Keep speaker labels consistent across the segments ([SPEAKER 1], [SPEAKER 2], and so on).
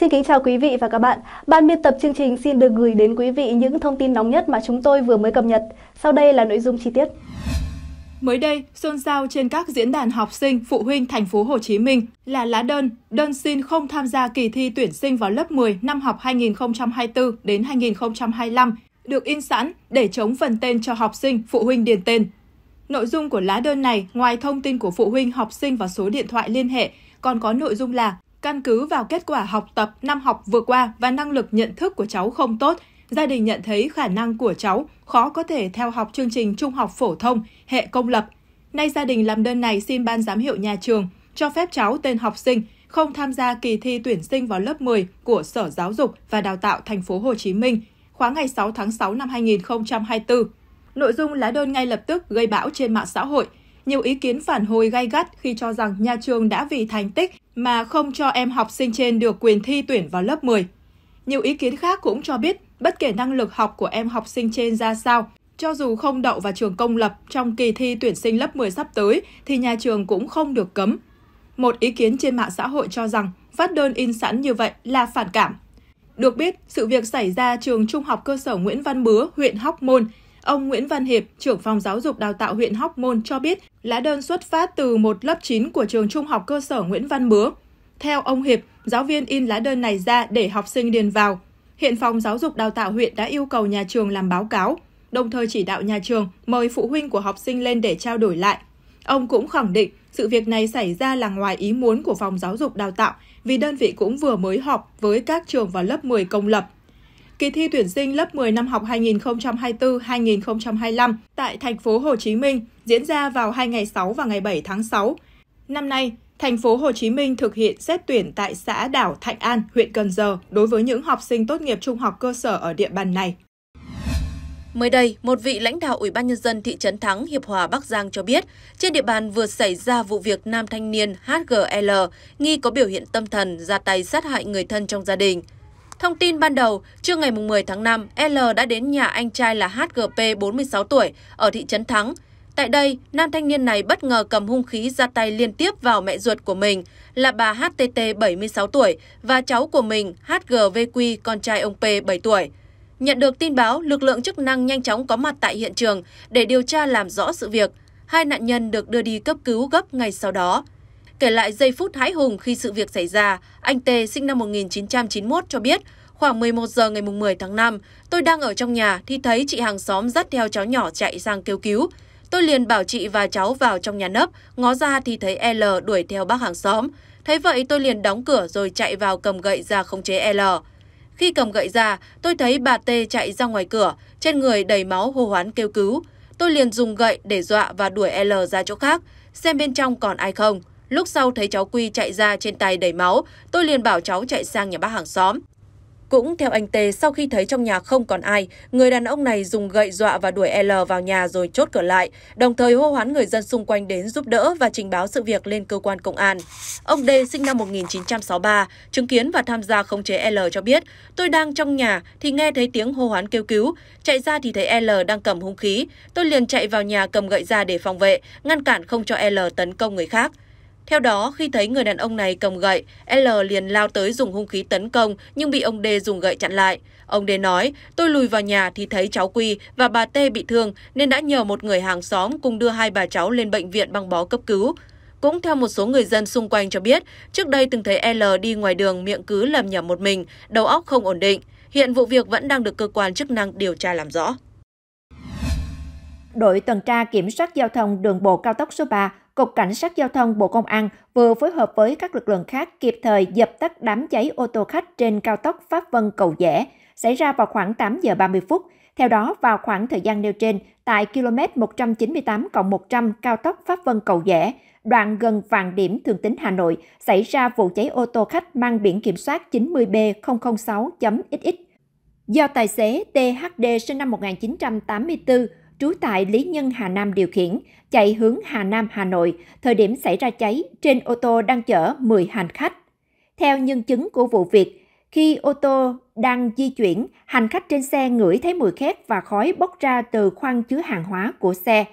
[SPEAKER 1] Xin kính chào quý vị và các bạn. Ban biên tập chương trình xin được gửi đến quý vị những thông
[SPEAKER 2] tin nóng nhất mà chúng tôi vừa mới cập nhật. Sau đây là nội dung chi tiết. Mới đây, xôn xao trên các diễn đàn học sinh, phụ huynh thành phố Hồ Chí Minh là lá đơn, đơn xin không tham gia kỳ thi tuyển sinh vào lớp 10 năm học 2024 đến 2025 được in sẵn để chống phần tên cho học sinh, phụ huynh điền tên. Nội dung của lá đơn này, ngoài thông tin của phụ huynh, học sinh và số điện thoại liên hệ, còn có nội dung là Căn cứ vào kết quả học tập năm học vừa qua và năng lực nhận thức của cháu không tốt, gia đình nhận thấy khả năng của cháu khó có thể theo học chương trình trung học phổ thông, hệ công lập. Nay gia đình làm đơn này xin ban giám hiệu nhà trường cho phép cháu tên học sinh không tham gia kỳ thi tuyển sinh vào lớp 10 của Sở Giáo dục và Đào tạo thành phố Hồ Chí Minh khóa ngày 6 tháng 6 năm 2024. Nội dung lá đơn ngay lập tức gây bão trên mạng xã hội nhiều ý kiến phản hồi gay gắt khi cho rằng nhà trường đã vì thành tích mà không cho em học sinh trên được quyền thi tuyển vào lớp 10. Nhiều ý kiến khác cũng cho biết, bất kể năng lực học của em học sinh trên ra sao, cho dù không đậu vào trường công lập trong kỳ thi tuyển sinh lớp 10 sắp tới thì nhà trường cũng không được cấm. Một ý kiến trên mạng xã hội cho rằng phát đơn in sẵn như vậy là phản cảm. Được biết, sự việc xảy ra trường Trung học cơ sở Nguyễn Văn Bứa, huyện Hóc Môn Ông Nguyễn Văn Hiệp, trưởng phòng giáo dục đào tạo huyện Hóc Môn cho biết lá đơn xuất phát từ một lớp 9 của trường trung học cơ sở Nguyễn Văn Bứa. Theo ông Hiệp, giáo viên in lá đơn này ra để học sinh điền vào. Hiện phòng giáo dục đào tạo huyện đã yêu cầu nhà trường làm báo cáo, đồng thời chỉ đạo nhà trường mời phụ huynh của học sinh lên để trao đổi lại. Ông cũng khẳng định sự việc này xảy ra là ngoài ý muốn của phòng giáo dục đào tạo vì đơn vị cũng vừa mới họp với các trường vào lớp 10 công lập kỳ thi tuyển sinh lớp 10 năm học 2024-2025 tại thành phố Hồ Chí Minh diễn ra vào hai ngày 6 và ngày 7 tháng 6. Năm nay, thành phố Hồ Chí Minh thực hiện xét tuyển tại xã đảo Thạnh An, huyện Cần Giờ đối với những học sinh tốt nghiệp trung học cơ sở ở địa bàn này. Mới đây, một vị lãnh đạo Ủy ban Nhân dân thị trấn Thắng, Hiệp Hòa, Bắc Giang cho biết, trên
[SPEAKER 1] địa bàn vừa xảy ra vụ việc nam thanh niên HGL nghi có biểu hiện tâm thần ra tay sát hại người thân trong gia đình. Thông tin ban đầu, trưa ngày 10 tháng 5, L đã đến nhà anh trai là HGP 46 tuổi ở thị trấn Thắng. Tại đây, nam thanh niên này bất ngờ cầm hung khí ra tay liên tiếp vào mẹ ruột của mình là bà HTT 76 tuổi và cháu của mình HGVQ con trai ông P 7 tuổi. Nhận được tin báo, lực lượng chức năng nhanh chóng có mặt tại hiện trường để điều tra làm rõ sự việc. Hai nạn nhân được đưa đi cấp cứu gấp ngay sau đó. Kể lại giây phút hãi hùng khi sự việc xảy ra, anh Tê sinh năm 1991 cho biết, khoảng 11 giờ ngày 10 tháng 5, tôi đang ở trong nhà thì thấy chị hàng xóm dắt theo cháu nhỏ chạy sang kêu cứu. Tôi liền bảo chị và cháu vào trong nhà nấp, ngó ra thì thấy L đuổi theo bác hàng xóm. Thấy vậy tôi liền đóng cửa rồi chạy vào cầm gậy ra khống chế L. Khi cầm gậy ra, tôi thấy bà T chạy ra ngoài cửa, trên người đầy máu hô hoán kêu cứu. Tôi liền dùng gậy để dọa và đuổi L ra chỗ khác, xem bên trong còn ai không. Lúc sau thấy cháu Quy chạy ra trên tay đầy máu, tôi liền bảo cháu chạy sang nhà bác hàng xóm. Cũng theo anh Tê, sau khi thấy trong nhà không còn ai, người đàn ông này dùng gậy dọa và đuổi L vào nhà rồi chốt cửa lại, đồng thời hô hoán người dân xung quanh đến giúp đỡ và trình báo sự việc lên cơ quan công an. Ông D sinh năm 1963, chứng kiến và tham gia khống chế L cho biết, tôi đang trong nhà thì nghe thấy tiếng hô hoán kêu cứu, chạy ra thì thấy L đang cầm hung khí, tôi liền chạy vào nhà cầm gậy ra để phòng vệ, ngăn cản không cho L tấn công người khác. Theo đó, khi thấy người đàn ông này cầm gậy, L liền lao tới dùng hung khí tấn công nhưng bị ông D dùng gậy chặn lại. Ông D nói, tôi lùi vào nhà thì thấy cháu Quy và bà T bị thương nên đã nhờ một người hàng xóm cùng đưa hai bà cháu lên bệnh viện băng bó cấp cứu. Cũng theo một số người dân xung quanh cho biết, trước đây từng thấy L đi ngoài đường miệng cứ lầm nhầm một mình, đầu óc không ổn định. Hiện vụ việc vẫn đang được cơ quan chức năng điều tra làm rõ.
[SPEAKER 3] Đội tuần tra kiểm soát giao thông đường bộ cao tốc số 3 Cục Cảnh sát Giao thông Bộ Công an vừa phối hợp với các lực lượng khác kịp thời dập tắt đám cháy ô tô khách trên cao tốc Pháp Vân Cầu Dẻ, xảy ra vào khoảng 8 giờ 30 phút. Theo đó, vào khoảng thời gian nêu trên, tại km 198 100 cao tốc Pháp Vân Cầu Dẻ, đoạn gần vàng Điểm Thường Tín Hà Nội, xảy ra vụ cháy ô tô khách mang biển kiểm soát 90B006.XX. Do tài xế THD sinh năm 1984, trú tại Lý Nhân Hà Nam điều khiển, chạy hướng Hà Nam Hà Nội, thời điểm xảy ra cháy, trên ô tô đang chở 10 hành khách. Theo nhân chứng của vụ việc, khi ô tô đang di chuyển, hành khách trên xe ngửi thấy mùi khét và khói bốc ra từ khoang chứa hàng hóa của xe.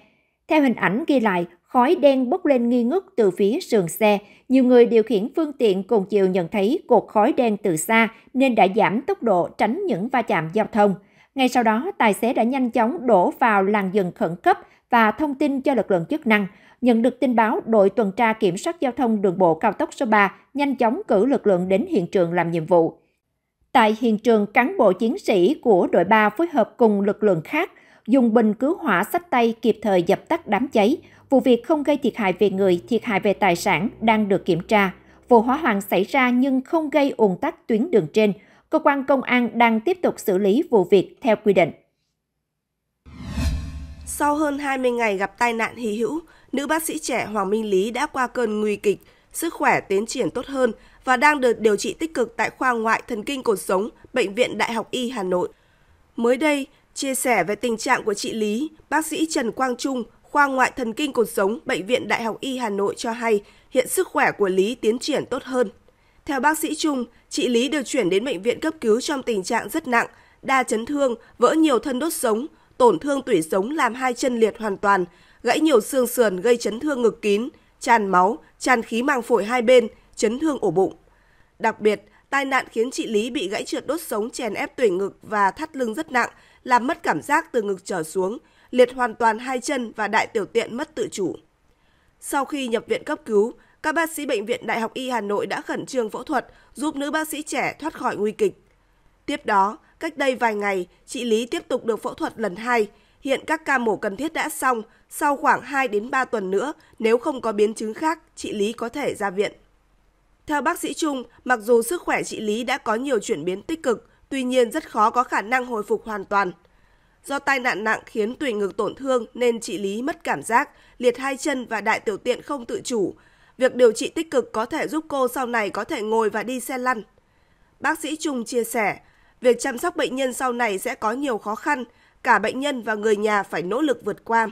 [SPEAKER 3] Theo hình ảnh ghi lại, khói đen bốc lên nghi ngút từ phía sườn xe. Nhiều người điều khiển phương tiện cùng chiều nhận thấy cột khói đen từ xa nên đã giảm tốc độ tránh những va chạm giao thông. Ngay sau đó, tài xế đã nhanh chóng đổ vào làn dừng khẩn cấp và thông tin cho lực lượng chức năng. Nhận được tin báo, đội tuần tra kiểm soát giao thông đường bộ cao tốc số 3 nhanh chóng cử lực lượng đến hiện trường làm nhiệm vụ. Tại hiện trường, cán bộ chiến sĩ của đội 3 phối hợp cùng lực lượng khác dùng bình cứu hỏa sách tay kịp thời dập tắt đám cháy. Vụ việc không gây thiệt hại về người, thiệt hại về tài sản đang được kiểm tra. Vụ hỏa hoạn xảy ra nhưng không gây ùn tắc tuyến đường trên – cơ quan công an đang tiếp tục xử lý vụ việc theo quy định.
[SPEAKER 4] Sau hơn 20 ngày gặp tai nạn hy hữu, nữ bác sĩ trẻ Hoàng Minh Lý đã qua cơn nguy kịch, sức khỏe tiến triển tốt hơn và đang được điều trị tích cực tại khoa ngoại thần kinh cột sống, Bệnh viện Đại học Y Hà Nội. Mới đây, chia sẻ về tình trạng của chị Lý, bác sĩ Trần Quang Trung, khoa ngoại thần kinh cột sống, Bệnh viện Đại học Y Hà Nội cho hay hiện sức khỏe của Lý tiến triển tốt hơn. Theo bác sĩ Trung, chị Lý được chuyển đến bệnh viện cấp cứu trong tình trạng rất nặng, đa chấn thương, vỡ nhiều thân đốt sống, tổn thương tủy sống làm hai chân liệt hoàn toàn, gãy nhiều xương sườn gây chấn thương ngực kín, tràn máu, tràn khí màng phổi hai bên, chấn thương ổ bụng. Đặc biệt, tai nạn khiến chị Lý bị gãy trượt đốt sống chèn ép tủy ngực và thắt lưng rất nặng, làm mất cảm giác từ ngực trở xuống, liệt hoàn toàn hai chân và đại tiểu tiện mất tự chủ. Sau khi nhập viện cấp cứu, các bác sĩ Bệnh viện Đại học Y Hà Nội đã khẩn trương phẫu thuật giúp nữ bác sĩ trẻ thoát khỏi nguy kịch. Tiếp đó, cách đây vài ngày, chị Lý tiếp tục được phẫu thuật lần hai. Hiện các ca mổ cần thiết đã xong, sau khoảng 2 đến 3 tuần nữa, nếu không có biến chứng khác, chị Lý có thể ra viện. Theo bác sĩ Trung, mặc dù sức khỏe chị Lý đã có nhiều chuyển biến tích cực, tuy nhiên rất khó có khả năng hồi phục hoàn toàn. Do tai nạn nặng khiến tủy ngực tổn thương nên chị Lý mất cảm giác, liệt hai chân và đại tiểu tiện không tự chủ, Việc điều trị tích cực có thể giúp cô sau này có thể ngồi và đi xe lăn. Bác sĩ Trung chia sẻ, việc chăm sóc bệnh nhân sau này sẽ có nhiều khó khăn, cả bệnh nhân và người nhà phải nỗ lực vượt qua.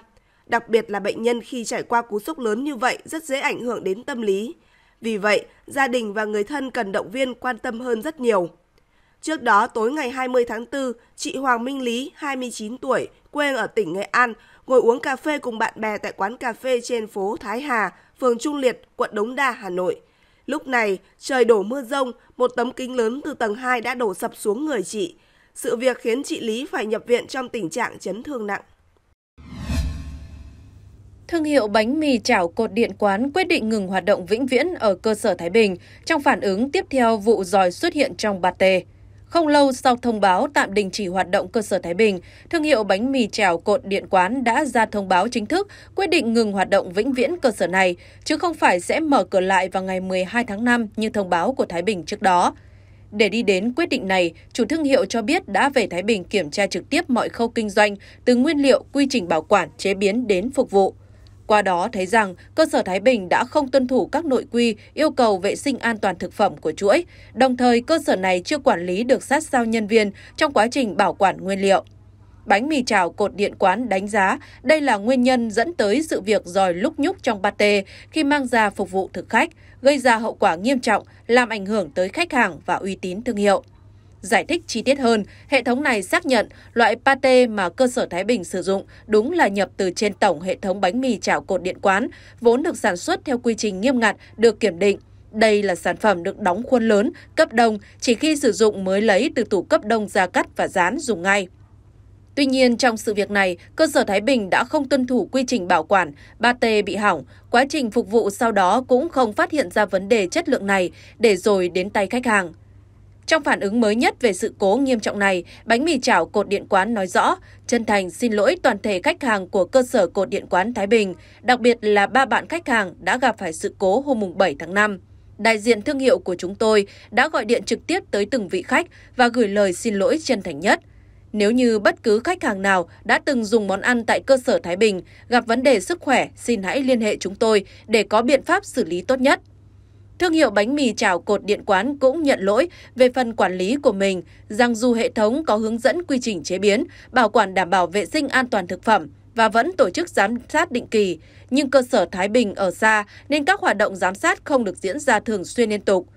[SPEAKER 4] Đặc biệt là bệnh nhân khi trải qua cú sốc lớn như vậy rất dễ ảnh hưởng đến tâm lý. Vì vậy, gia đình và người thân cần động viên quan tâm hơn rất nhiều. Trước đó, tối ngày 20 tháng 4, chị Hoàng Minh Lý, 29 tuổi, quê ở tỉnh Nghệ An, ngồi uống cà phê cùng bạn bè tại quán cà phê trên phố Thái Hà, phường Trung Liệt, quận Đống Đa, Hà Nội. Lúc này, trời đổ mưa rông, một tấm kính lớn từ tầng 2 đã đổ sập xuống người chị. Sự việc khiến chị Lý phải nhập viện trong tình trạng chấn thương nặng.
[SPEAKER 1] Thương hiệu bánh mì chảo cột điện quán quyết định ngừng hoạt động vĩnh viễn ở cơ sở Thái Bình trong phản ứng tiếp theo vụ giòi xuất hiện trong bạt tề. Không lâu sau thông báo tạm đình chỉ hoạt động cơ sở Thái Bình, thương hiệu bánh mì chảo cột điện quán đã ra thông báo chính thức quyết định ngừng hoạt động vĩnh viễn cơ sở này, chứ không phải sẽ mở cửa lại vào ngày 12 tháng 5 như thông báo của Thái Bình trước đó. Để đi đến quyết định này, chủ thương hiệu cho biết đã về Thái Bình kiểm tra trực tiếp mọi khâu kinh doanh, từ nguyên liệu, quy trình bảo quản, chế biến đến phục vụ. Qua đó thấy rằng cơ sở Thái Bình đã không tuân thủ các nội quy yêu cầu vệ sinh an toàn thực phẩm của chuỗi, đồng thời cơ sở này chưa quản lý được sát sao nhân viên trong quá trình bảo quản nguyên liệu. Bánh mì chảo cột điện quán đánh giá đây là nguyên nhân dẫn tới sự việc dòi lúc nhúc trong pate khi mang ra phục vụ thực khách, gây ra hậu quả nghiêm trọng, làm ảnh hưởng tới khách hàng và uy tín thương hiệu. Giải thích chi tiết hơn, hệ thống này xác nhận loại pate mà cơ sở Thái Bình sử dụng đúng là nhập từ trên tổng hệ thống bánh mì chảo cột điện quán, vốn được sản xuất theo quy trình nghiêm ngặt, được kiểm định. Đây là sản phẩm được đóng khuôn lớn, cấp đông, chỉ khi sử dụng mới lấy từ tủ cấp đông ra cắt và dán dùng ngay. Tuy nhiên, trong sự việc này, cơ sở Thái Bình đã không tuân thủ quy trình bảo quản, ba t bị hỏng, quá trình phục vụ sau đó cũng không phát hiện ra vấn đề chất lượng này, để rồi đến tay khách hàng. Trong phản ứng mới nhất về sự cố nghiêm trọng này, bánh mì chảo cột điện quán nói rõ, chân thành xin lỗi toàn thể khách hàng của cơ sở cột điện quán Thái Bình, đặc biệt là ba bạn khách hàng đã gặp phải sự cố hôm 7 tháng 5. Đại diện thương hiệu của chúng tôi đã gọi điện trực tiếp tới từng vị khách và gửi lời xin lỗi chân thành nhất. Nếu như bất cứ khách hàng nào đã từng dùng món ăn tại cơ sở Thái Bình gặp vấn đề sức khỏe, xin hãy liên hệ chúng tôi để có biện pháp xử lý tốt nhất. Thương hiệu bánh mì chảo cột điện quán cũng nhận lỗi về phần quản lý của mình rằng dù hệ thống có hướng dẫn quy trình chế biến, bảo quản đảm bảo vệ sinh an toàn thực phẩm và vẫn tổ chức giám sát định kỳ, nhưng cơ sở Thái Bình ở xa nên các hoạt động giám sát không được diễn ra thường xuyên liên tục.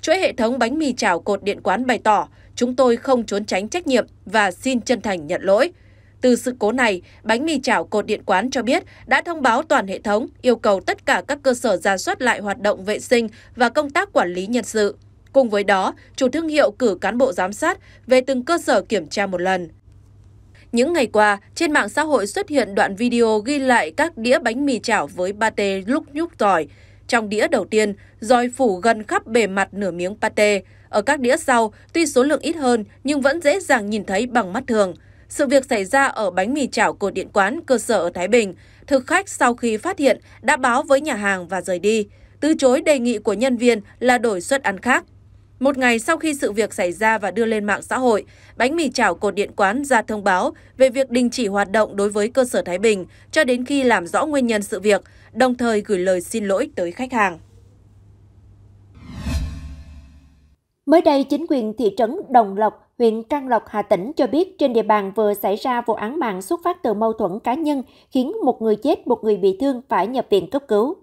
[SPEAKER 1] Chuỗi hệ thống bánh mì chảo cột điện quán bày tỏ, chúng tôi không trốn tránh trách nhiệm và xin chân thành nhận lỗi. Từ sự cố này, bánh mì chảo cột điện quán cho biết đã thông báo toàn hệ thống yêu cầu tất cả các cơ sở ra soát lại hoạt động vệ sinh và công tác quản lý nhân sự. Cùng với đó, chủ thương hiệu cử cán bộ giám sát về từng cơ sở kiểm tra một lần. Những ngày qua, trên mạng xã hội xuất hiện đoạn video ghi lại các đĩa bánh mì chảo với pate lúc nhúc tỏi. Trong đĩa đầu tiên, dòi phủ gần khắp bề mặt nửa miếng pate. Ở các đĩa sau, tuy số lượng ít hơn nhưng vẫn dễ dàng nhìn thấy bằng mắt thường. Sự việc xảy ra ở bánh mì chảo cột điện quán cơ sở ở Thái Bình. Thực khách sau khi phát hiện đã báo với nhà hàng và rời đi, từ chối đề nghị của nhân viên là đổi suất ăn khác. Một ngày sau khi sự việc xảy ra và đưa lên mạng xã hội, bánh mì chảo cột điện quán ra thông báo về việc đình chỉ hoạt động đối với cơ sở Thái Bình cho đến khi làm rõ nguyên nhân sự việc, đồng thời gửi lời xin lỗi tới khách hàng.
[SPEAKER 3] Mới đây, chính quyền thị trấn Đồng Lộc huyện Can Lộc, Hà Tĩnh cho biết trên địa bàn vừa xảy ra vụ án mạng xuất phát từ mâu thuẫn cá nhân khiến một người chết, một người bị thương phải nhập viện cấp cứu.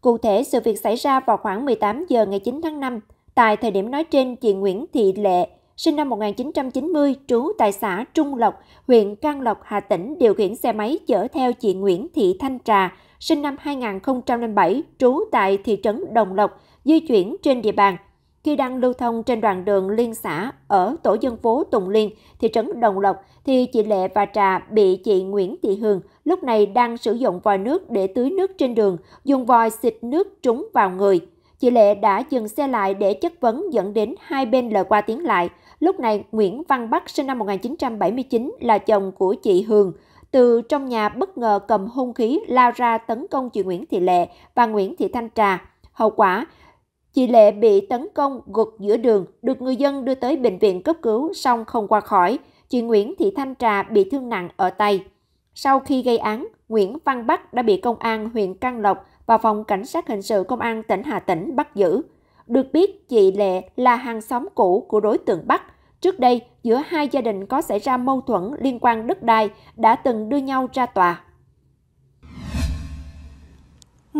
[SPEAKER 3] Cụ thể, sự việc xảy ra vào khoảng 18 giờ ngày 9 tháng 5. Tại thời điểm nói trên, chị Nguyễn Thị Lệ, sinh năm 1990, trú tại xã Trung Lộc, huyện Can Lộc, Hà Tĩnh, điều khiển xe máy chở theo chị Nguyễn Thị Thanh Trà, sinh năm 2007, trú tại thị trấn Đồng Lộc, di chuyển trên địa bàn khi đang lưu thông trên đoạn đường liên xã ở tổ dân phố Tùng Liên, thị trấn Đồng Lộc, thì chị Lệ và Trà bị chị Nguyễn Thị Hương lúc này đang sử dụng vòi nước để tưới nước trên đường, dùng vòi xịt nước trúng vào người. Chị Lệ đã dừng xe lại để chất vấn dẫn đến hai bên lời qua tiếng lại. Lúc này, Nguyễn Văn Bắc sinh năm 1979 là chồng của chị Hương từ trong nhà bất ngờ cầm hung khí lao ra tấn công chị Nguyễn Thị Lệ và Nguyễn Thị Thanh Trà. Hậu quả, Chị Lệ bị tấn công gục giữa đường, được người dân đưa tới bệnh viện cấp cứu song không qua khỏi. Chị Nguyễn Thị Thanh Trà bị thương nặng ở tay. Sau khi gây án, Nguyễn Văn Bắc đã bị công an huyện Căn Lộc và phòng cảnh sát hình sự công an tỉnh Hà Tĩnh bắt giữ. Được biết, chị Lệ là hàng xóm cũ của đối tượng Bắc. Trước đây, giữa hai gia đình có xảy ra mâu thuẫn liên quan đất đai đã từng đưa nhau ra tòa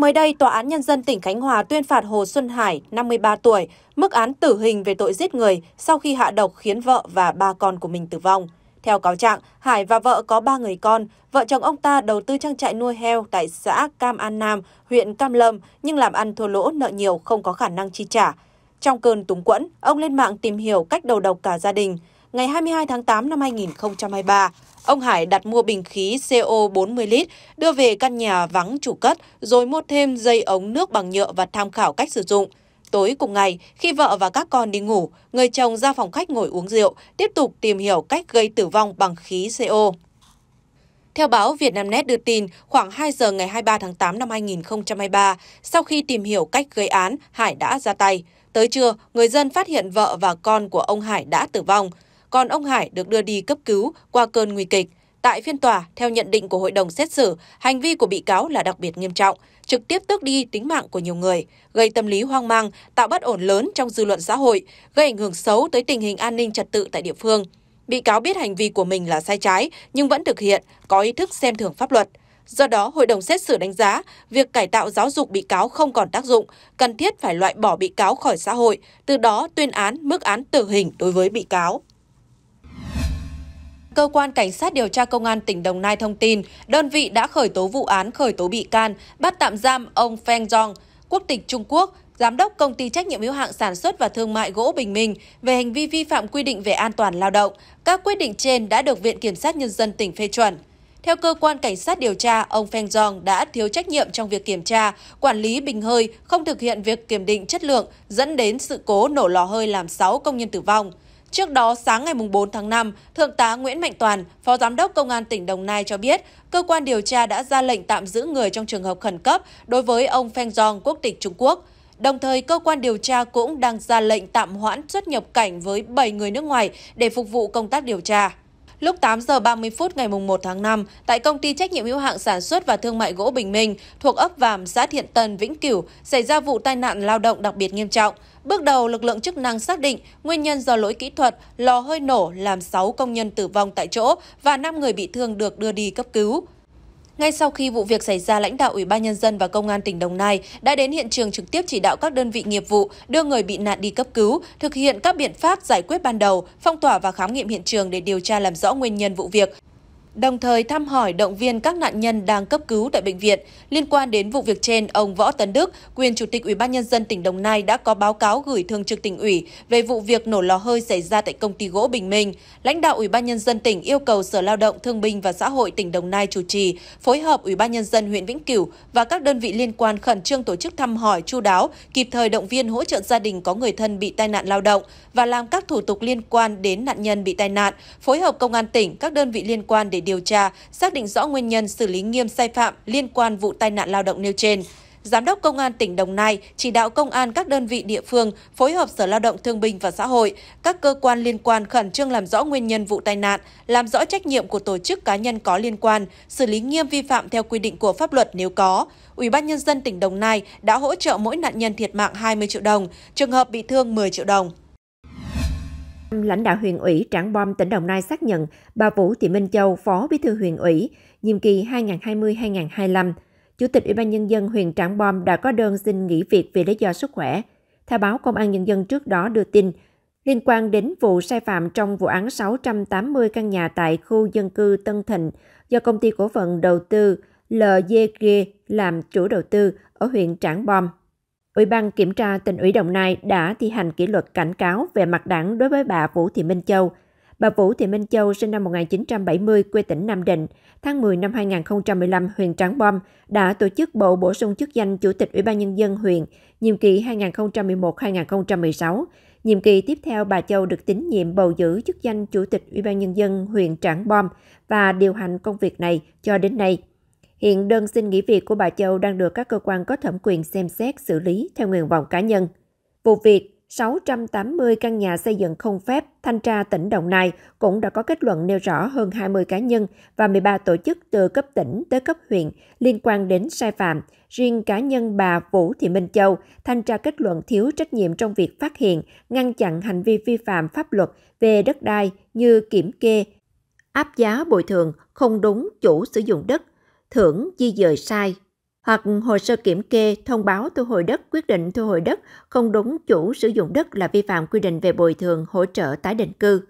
[SPEAKER 3] Mới
[SPEAKER 1] đây, Tòa án Nhân dân tỉnh Khánh Hòa tuyên phạt Hồ Xuân Hải, 53 tuổi, mức án tử hình về tội giết người sau khi hạ độc khiến vợ và ba con của mình tử vong. Theo cáo trạng, Hải và vợ có ba người con, vợ chồng ông ta đầu tư trang trại nuôi heo tại xã Cam An Nam, huyện Cam Lâm, nhưng làm ăn thua lỗ nợ nhiều không có khả năng chi trả. Trong cơn túng quẫn, ông lên mạng tìm hiểu cách đầu độc cả gia đình. Ngày 22 tháng 8 năm 2023, Ông Hải đặt mua bình khí CO 40 lít, đưa về căn nhà vắng chủ cất, rồi mua thêm dây ống nước bằng nhựa và tham khảo cách sử dụng. Tối cùng ngày, khi vợ và các con đi ngủ, người chồng ra phòng khách ngồi uống rượu, tiếp tục tìm hiểu cách gây tử vong bằng khí CO. Theo báo Vietnamnet đưa tin, khoảng 2 giờ ngày 23 tháng 8 năm 2023, sau khi tìm hiểu cách gây án, Hải đã ra tay. Tới trưa, người dân phát hiện vợ và con của ông Hải đã tử vong còn ông Hải được đưa đi cấp cứu qua cơn nguy kịch. Tại phiên tòa, theo nhận định của hội đồng xét xử, hành vi của bị cáo là đặc biệt nghiêm trọng, trực tiếp tước đi tính mạng của nhiều người, gây tâm lý hoang mang, tạo bất ổn lớn trong dư luận xã hội, gây ảnh hưởng xấu tới tình hình an ninh trật tự tại địa phương. Bị cáo biết hành vi của mình là sai trái nhưng vẫn thực hiện, có ý thức xem thường pháp luật. Do đó, hội đồng xét xử đánh giá việc cải tạo giáo dục bị cáo không còn tác dụng, cần thiết phải loại bỏ bị cáo khỏi xã hội, từ đó tuyên án mức án tử hình đối với bị cáo cơ quan cảnh sát điều tra công an tỉnh Đồng Nai thông tin, đơn vị đã khởi tố vụ án khởi tố bị can, bắt tạm giam ông Feng Zhong, quốc tịch Trung Quốc, giám đốc công ty trách nhiệm hữu hạn sản xuất và thương mại gỗ Bình Minh về hành vi vi phạm quy định về an toàn lao động. Các quyết định trên đã được Viện Kiểm sát Nhân dân tỉnh phê chuẩn. Theo cơ quan cảnh sát điều tra, ông Feng Zhong đã thiếu trách nhiệm trong việc kiểm tra, quản lý bình hơi, không thực hiện việc kiểm định chất lượng, dẫn đến sự cố nổ lò hơi làm 6 công nhân tử vong. Trước đó, sáng ngày 4 tháng 5, Thượng tá Nguyễn Mạnh Toàn, Phó Giám đốc Công an tỉnh Đồng Nai cho biết, cơ quan điều tra đã ra lệnh tạm giữ người trong trường hợp khẩn cấp đối với ông Feng Zhong, quốc tịch Trung Quốc. Đồng thời, cơ quan điều tra cũng đang ra lệnh tạm hoãn xuất nhập cảnh với 7 người nước ngoài để phục vụ công tác điều tra. Lúc 8 giờ 30 phút ngày 1 tháng 5, tại công ty trách nhiệm hữu hạn sản xuất và thương mại gỗ Bình Minh thuộc ấp Vàm, xã Thiện Tân, Vĩnh Cửu xảy ra vụ tai nạn lao động đặc biệt nghiêm trọng. Bước đầu, lực lượng chức năng xác định nguyên nhân do lỗi kỹ thuật, lò hơi nổ làm 6 công nhân tử vong tại chỗ và 5 người bị thương được đưa đi cấp cứu. Ngay sau khi vụ việc xảy ra, lãnh đạo Ủy ban Nhân dân và Công an tỉnh Đồng Nai đã đến hiện trường trực tiếp chỉ đạo các đơn vị nghiệp vụ đưa người bị nạn đi cấp cứu, thực hiện các biện pháp giải quyết ban đầu, phong tỏa và khám nghiệm hiện trường để điều tra làm rõ nguyên nhân vụ việc đồng thời thăm hỏi động viên các nạn nhân đang cấp cứu tại bệnh viện. Liên quan đến vụ việc trên, ông Võ Tấn Đức, quyền Chủ tịch Ủy ban nhân dân tỉnh Đồng Nai đã có báo cáo gửi Thường trực tỉnh ủy về vụ việc nổ lò hơi xảy ra tại công ty gỗ Bình Minh. Lãnh đạo Ủy ban nhân dân tỉnh yêu cầu Sở Lao động Thương binh và Xã hội tỉnh Đồng Nai chủ trì, phối hợp Ủy ban nhân dân huyện Vĩnh Cửu và các đơn vị liên quan khẩn trương tổ chức thăm hỏi chu đáo, kịp thời động viên hỗ trợ gia đình có người thân bị tai nạn lao động và làm các thủ tục liên quan đến nạn nhân bị tai nạn, phối hợp công an tỉnh, các đơn vị liên quan để điều tra, xác định rõ nguyên nhân xử lý nghiêm sai phạm liên quan vụ tai nạn lao động nêu trên. Giám đốc Công an tỉnh Đồng Nai chỉ đạo công an các đơn vị địa phương phối hợp Sở Lao động Thương binh và Xã hội, các cơ quan liên quan khẩn trương làm rõ nguyên nhân vụ tai nạn, làm rõ trách nhiệm của tổ chức cá nhân có liên quan, xử lý nghiêm vi phạm theo quy định của pháp luật nếu có. Ủy ban nhân dân tỉnh Đồng Nai đã hỗ trợ mỗi nạn nhân thiệt mạng 20 triệu đồng, trường hợp bị thương 10 triệu đồng.
[SPEAKER 3] Lãnh đạo huyện ủy Trảng Bom tỉnh Đồng Nai xác nhận bà Vũ Thị Minh Châu, Phó Bí thư huyện ủy, nhiệm kỳ 2020-2025, Chủ tịch Ủy ban nhân dân huyện Trảng Bom đã có đơn xin nghỉ việc vì lý do sức khỏe. Theo báo Công an Nhân dân trước đó đưa tin, liên quan đến vụ sai phạm trong vụ án 680 căn nhà tại khu dân cư Tân Thịnh do công ty cổ phần đầu tư LGG làm chủ đầu tư ở huyện Trảng Bom. Ủy ban kiểm tra tỉnh ủy Đồng Nai đã thi hành kỷ luật cảnh cáo về mặt đảng đối với bà Vũ Thị Minh Châu. Bà Vũ Thị Minh Châu sinh năm 1970 quê tỉnh Nam Định, tháng 10 năm 2015 huyện Tráng Bom đã tổ chức bầu bổ sung chức danh Chủ tịch Ủy ban nhân dân huyện nhiệm kỳ 2011-2016. Nhiệm kỳ tiếp theo bà Châu được tín nhiệm bầu giữ chức danh Chủ tịch Ủy ban nhân dân huyện Trảng Bom và điều hành công việc này cho đến nay. Hiện đơn xin nghỉ việc của bà Châu đang được các cơ quan có thẩm quyền xem xét xử lý theo nguyện vọng cá nhân. Vụ việc 680 căn nhà xây dựng không phép, thanh tra tỉnh Đồng Nai cũng đã có kết luận nêu rõ hơn 20 cá nhân và 13 tổ chức từ cấp tỉnh tới cấp huyện liên quan đến sai phạm. Riêng cá nhân bà Vũ Thị Minh Châu, thanh tra kết luận thiếu trách nhiệm trong việc phát hiện, ngăn chặn hành vi vi phạm pháp luật về đất đai như kiểm kê, áp giá bồi thường, không đúng chủ sử dụng đất, thưởng di dời sai, hoặc hồ sơ kiểm kê thông báo thu hồi đất quyết định thu hồi đất không đúng chủ sử dụng đất là vi phạm quy định về bồi thường hỗ trợ tái định cư.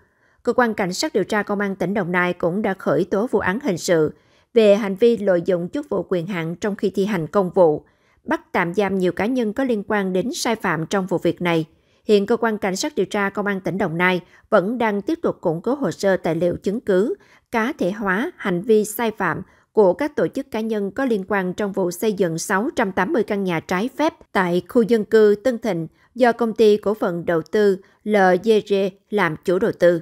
[SPEAKER 3] Cơ quan Cảnh sát điều tra Công an tỉnh Đồng Nai cũng đã khởi tố vụ án hình sự về hành vi lợi dụng chức vụ quyền hạn trong khi thi hành công vụ, bắt tạm giam nhiều cá nhân có liên quan đến sai phạm trong vụ việc này. Hiện cơ quan cảnh sát điều tra công an tỉnh Đồng Nai vẫn đang tiếp tục củng cố hồ sơ tài liệu chứng cứ, cá thể hóa hành vi sai phạm của các tổ chức cá nhân có liên quan trong vụ xây dựng 680 căn nhà trái phép tại khu dân cư Tân Thịnh do công ty cổ phần đầu tư LGG làm chủ đầu tư.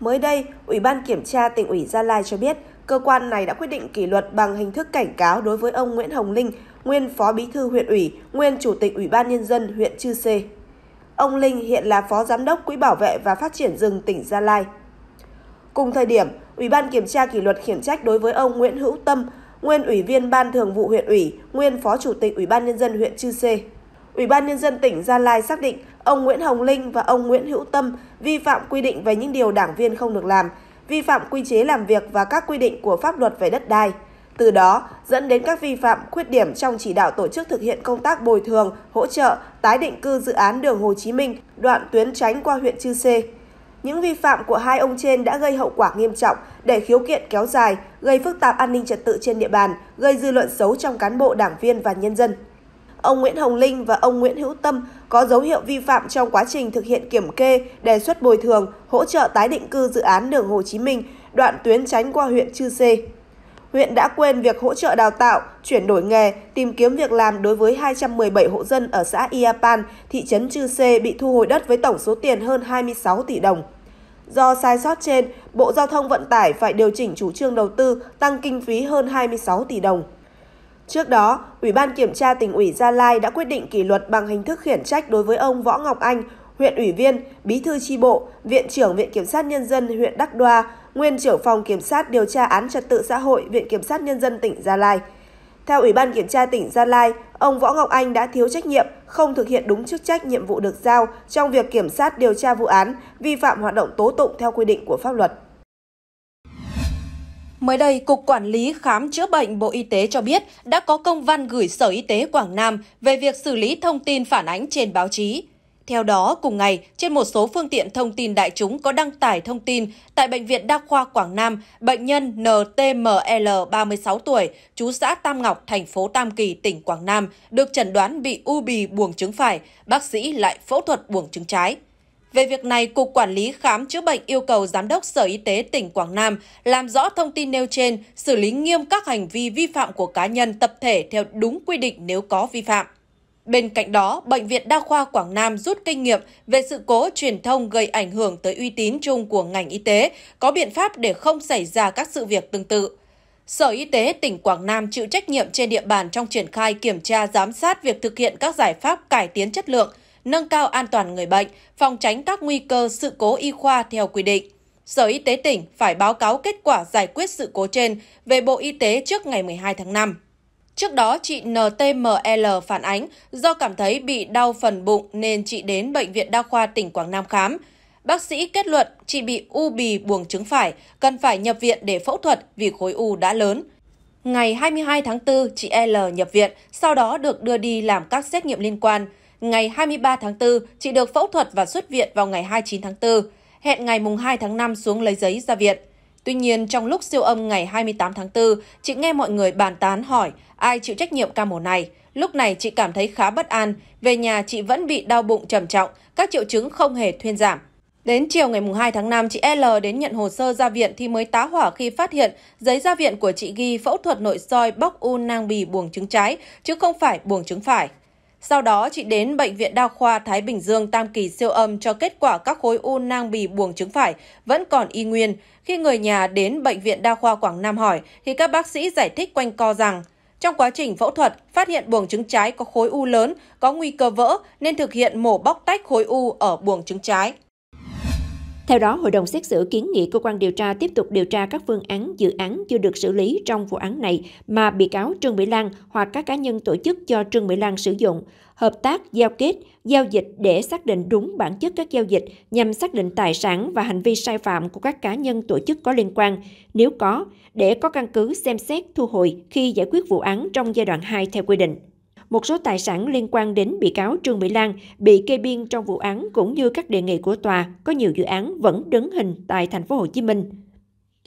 [SPEAKER 4] Mới đây, Ủy ban Kiểm tra tỉnh ủy Gia Lai cho biết, cơ quan này đã quyết định kỷ luật bằng hình thức cảnh cáo đối với ông Nguyễn Hồng Linh, nguyên Phó Bí thư huyện ủy, nguyên Chủ tịch Ủy ban Nhân dân huyện Chư Sê. Ông Linh hiện là Phó Giám đốc Quỹ Bảo vệ và Phát triển rừng tỉnh Gia Lai. Cùng thời điểm, Ủy ban kiểm tra kỷ luật khiển trách đối với ông Nguyễn Hữu Tâm, nguyên ủy viên Ban Thường vụ huyện ủy, nguyên Phó Chủ tịch Ủy ban nhân dân huyện Chư Sê. Ủy ban nhân dân tỉnh Gia Lai xác định ông Nguyễn Hồng Linh và ông Nguyễn Hữu Tâm vi phạm quy định về những điều đảng viên không được làm, vi phạm quy chế làm việc và các quy định của pháp luật về đất đai. Từ đó dẫn đến các vi phạm, khuyết điểm trong chỉ đạo tổ chức thực hiện công tác bồi thường, hỗ trợ, tái định cư dự án đường Hồ Chí Minh, đoạn tuyến tránh qua huyện Chư Sê. Những vi phạm của hai ông trên đã gây hậu quả nghiêm trọng để khiếu kiện kéo dài, gây phức tạp an ninh trật tự trên địa bàn, gây dư luận xấu trong cán bộ, đảng viên và nhân dân. Ông Nguyễn Hồng Linh và ông Nguyễn Hữu Tâm có dấu hiệu vi phạm trong quá trình thực hiện kiểm kê, đề xuất bồi thường, hỗ trợ tái định cư dự án đường Hồ Chí Minh, đoạn tuyến tránh qua huyện Chư Sê. Huyện đã quên việc hỗ trợ đào tạo, chuyển đổi nghề, tìm kiếm việc làm đối với 217 hộ dân ở xã Iapan, thị trấn Chư Sê bị thu hồi đất với tổng số tiền hơn 26 tỷ đồng. Do sai sót trên, Bộ Giao thông Vận tải phải điều chỉnh chủ trương đầu tư tăng kinh phí hơn 26 tỷ đồng. Trước đó, Ủy ban Kiểm tra tỉnh ủy Gia Lai đã quyết định kỷ luật bằng hình thức khiển trách đối với ông Võ Ngọc Anh, huyện ủy viên, bí thư tri bộ, viện trưởng Viện Kiểm sát Nhân dân huyện Đắc Đoa, nguyên trưởng phòng Kiểm sát điều tra án trật tự xã hội Viện Kiểm sát Nhân dân tỉnh Gia Lai. Theo Ủy ban Kiểm tra tỉnh Gia Lai, ông Võ Ngọc Anh đã thiếu trách nhiệm, không thực hiện đúng chức trách nhiệm vụ được giao trong việc kiểm sát điều tra vụ án, vi phạm hoạt động tố tụng theo quy định của pháp luật.
[SPEAKER 1] Mới đây, Cục Quản lý Khám chữa bệnh Bộ Y tế cho biết đã có công văn gửi Sở Y tế Quảng Nam về việc xử lý thông tin phản ánh trên báo chí. Theo đó, cùng ngày, trên một số phương tiện thông tin đại chúng có đăng tải thông tin tại Bệnh viện Đa khoa Quảng Nam, bệnh nhân NTML 36 tuổi, chú xã Tam Ngọc, thành phố Tam Kỳ, tỉnh Quảng Nam, được chẩn đoán bị u bì buồng trứng phải, bác sĩ lại phẫu thuật buồng trứng trái. Về việc này, Cục Quản lý Khám chữa bệnh yêu cầu Giám đốc Sở Y tế tỉnh Quảng Nam làm rõ thông tin nêu trên, xử lý nghiêm các hành vi vi phạm của cá nhân tập thể theo đúng quy định nếu có vi phạm. Bên cạnh đó, Bệnh viện Đa khoa Quảng Nam rút kinh nghiệm về sự cố truyền thông gây ảnh hưởng tới uy tín chung của ngành y tế, có biện pháp để không xảy ra các sự việc tương tự. Sở Y tế tỉnh Quảng Nam chịu trách nhiệm trên địa bàn trong triển khai kiểm tra giám sát việc thực hiện các giải pháp cải tiến chất lượng, nâng cao an toàn người bệnh, phòng tránh các nguy cơ sự cố y khoa theo quy định. Sở Y tế tỉnh phải báo cáo kết quả giải quyết sự cố trên về Bộ Y tế trước ngày 12 tháng 5. Trước đó, chị NTML phản ánh do cảm thấy bị đau phần bụng nên chị đến Bệnh viện Đa khoa tỉnh Quảng Nam khám. Bác sĩ kết luận chị bị u bì buồng trứng phải, cần phải nhập viện để phẫu thuật vì khối u đã lớn. Ngày 22 tháng 4, chị L nhập viện, sau đó được đưa đi làm các xét nghiệm liên quan. Ngày 23 tháng 4, chị được phẫu thuật và xuất viện vào ngày 29 tháng 4. Hẹn ngày mùng 2 tháng 5 xuống lấy giấy ra viện. Tuy nhiên, trong lúc siêu âm ngày 28 tháng 4, chị nghe mọi người bàn tán hỏi ai chịu trách nhiệm ca mổ này. Lúc này chị cảm thấy khá bất an, về nhà chị vẫn bị đau bụng trầm trọng, các triệu chứng không hề thuyên giảm. Đến chiều ngày 2 tháng 5, chị L đến nhận hồ sơ ra viện thì mới tá hỏa khi phát hiện giấy ra viện của chị ghi phẫu thuật nội soi bóc u nang bì buồng trứng trái, chứ không phải buồng trứng phải. Sau đó, chị đến Bệnh viện Đa khoa Thái Bình Dương Tam Kỳ siêu âm cho kết quả các khối u nang bì buồng trứng phải vẫn còn y nguyên. Khi người nhà đến Bệnh viện Đa khoa Quảng Nam hỏi, thì các bác sĩ giải thích quanh co rằng trong quá trình phẫu thuật, phát hiện buồng trứng trái có khối u lớn, có nguy cơ vỡ nên thực hiện mổ bóc tách khối u
[SPEAKER 3] ở buồng trứng trái. Theo đó, hội đồng xét xử kiến nghị cơ quan điều tra tiếp tục điều tra các phương án dự án chưa được xử lý trong vụ án này mà bị cáo Trương Mỹ Lan hoặc các cá nhân tổ chức cho Trương Mỹ Lan sử dụng, hợp tác, giao kết, giao dịch để xác định đúng bản chất các giao dịch nhằm xác định tài sản và hành vi sai phạm của các cá nhân tổ chức có liên quan, nếu có, để có căn cứ xem xét thu hồi khi giải quyết vụ án trong giai đoạn 2 theo quy định một số tài sản liên quan đến bị cáo Trương Mỹ Lan bị kê biên trong vụ án cũng như các đề nghị của tòa có nhiều dự án vẫn đứng hình tại thành phố Hồ Chí Minh.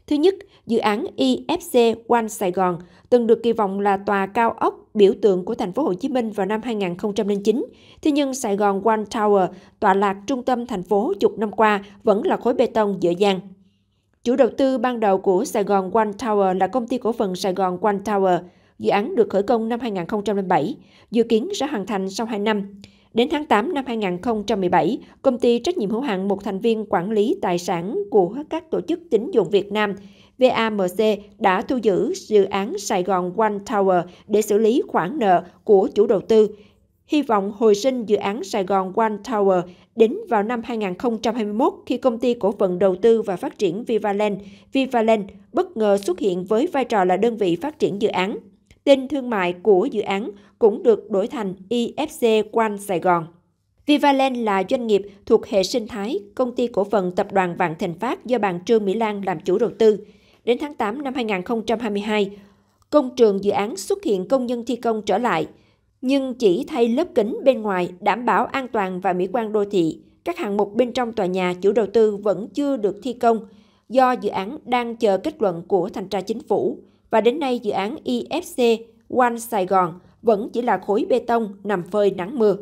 [SPEAKER 3] Thứ nhất, dự án IFC One Sài Gòn từng được kỳ vọng là tòa cao ốc biểu tượng của thành phố Hồ Chí Minh vào năm 2009. Thế nhưng Sài Gòn One Tower, tọa lạc trung tâm thành phố chục năm qua, vẫn là khối bê tông dở dàng. Chủ đầu tư ban đầu của Sài Gòn One Tower là công ty cổ phần Sài Gòn One Tower. Dự án được khởi công năm 2007, dự kiến sẽ hoàn thành sau 2 năm. Đến tháng 8 năm 2017, công ty trách nhiệm hữu hạn một thành viên quản lý tài sản của các tổ chức tín dụng Việt Nam VAMC đã thu giữ dự án Sài Gòn One Tower để xử lý khoản nợ của chủ đầu tư. Hy vọng hồi sinh dự án Sài Gòn One Tower đến vào năm 2021 khi công ty cổ phần đầu tư và phát triển Vivaland, Vivaland bất ngờ xuất hiện với vai trò là đơn vị phát triển dự án tên thương mại của dự án cũng được đổi thành IFC Quan Sài Gòn. Vivaland là doanh nghiệp thuộc hệ sinh thái công ty cổ phần tập đoàn Vạn Thành Phát do bà Trương Mỹ Lan làm chủ đầu tư. Đến tháng 8 năm 2022, công trường dự án xuất hiện công nhân thi công trở lại, nhưng chỉ thay lớp kính bên ngoài đảm bảo an toàn và mỹ quan đô thị. Các hạng mục bên trong tòa nhà chủ đầu tư vẫn chưa được thi công do dự án đang chờ kết luận của thanh tra chính phủ và đến nay dự án IFC One Sài Gòn vẫn chỉ là khối bê tông nằm phơi nắng mưa.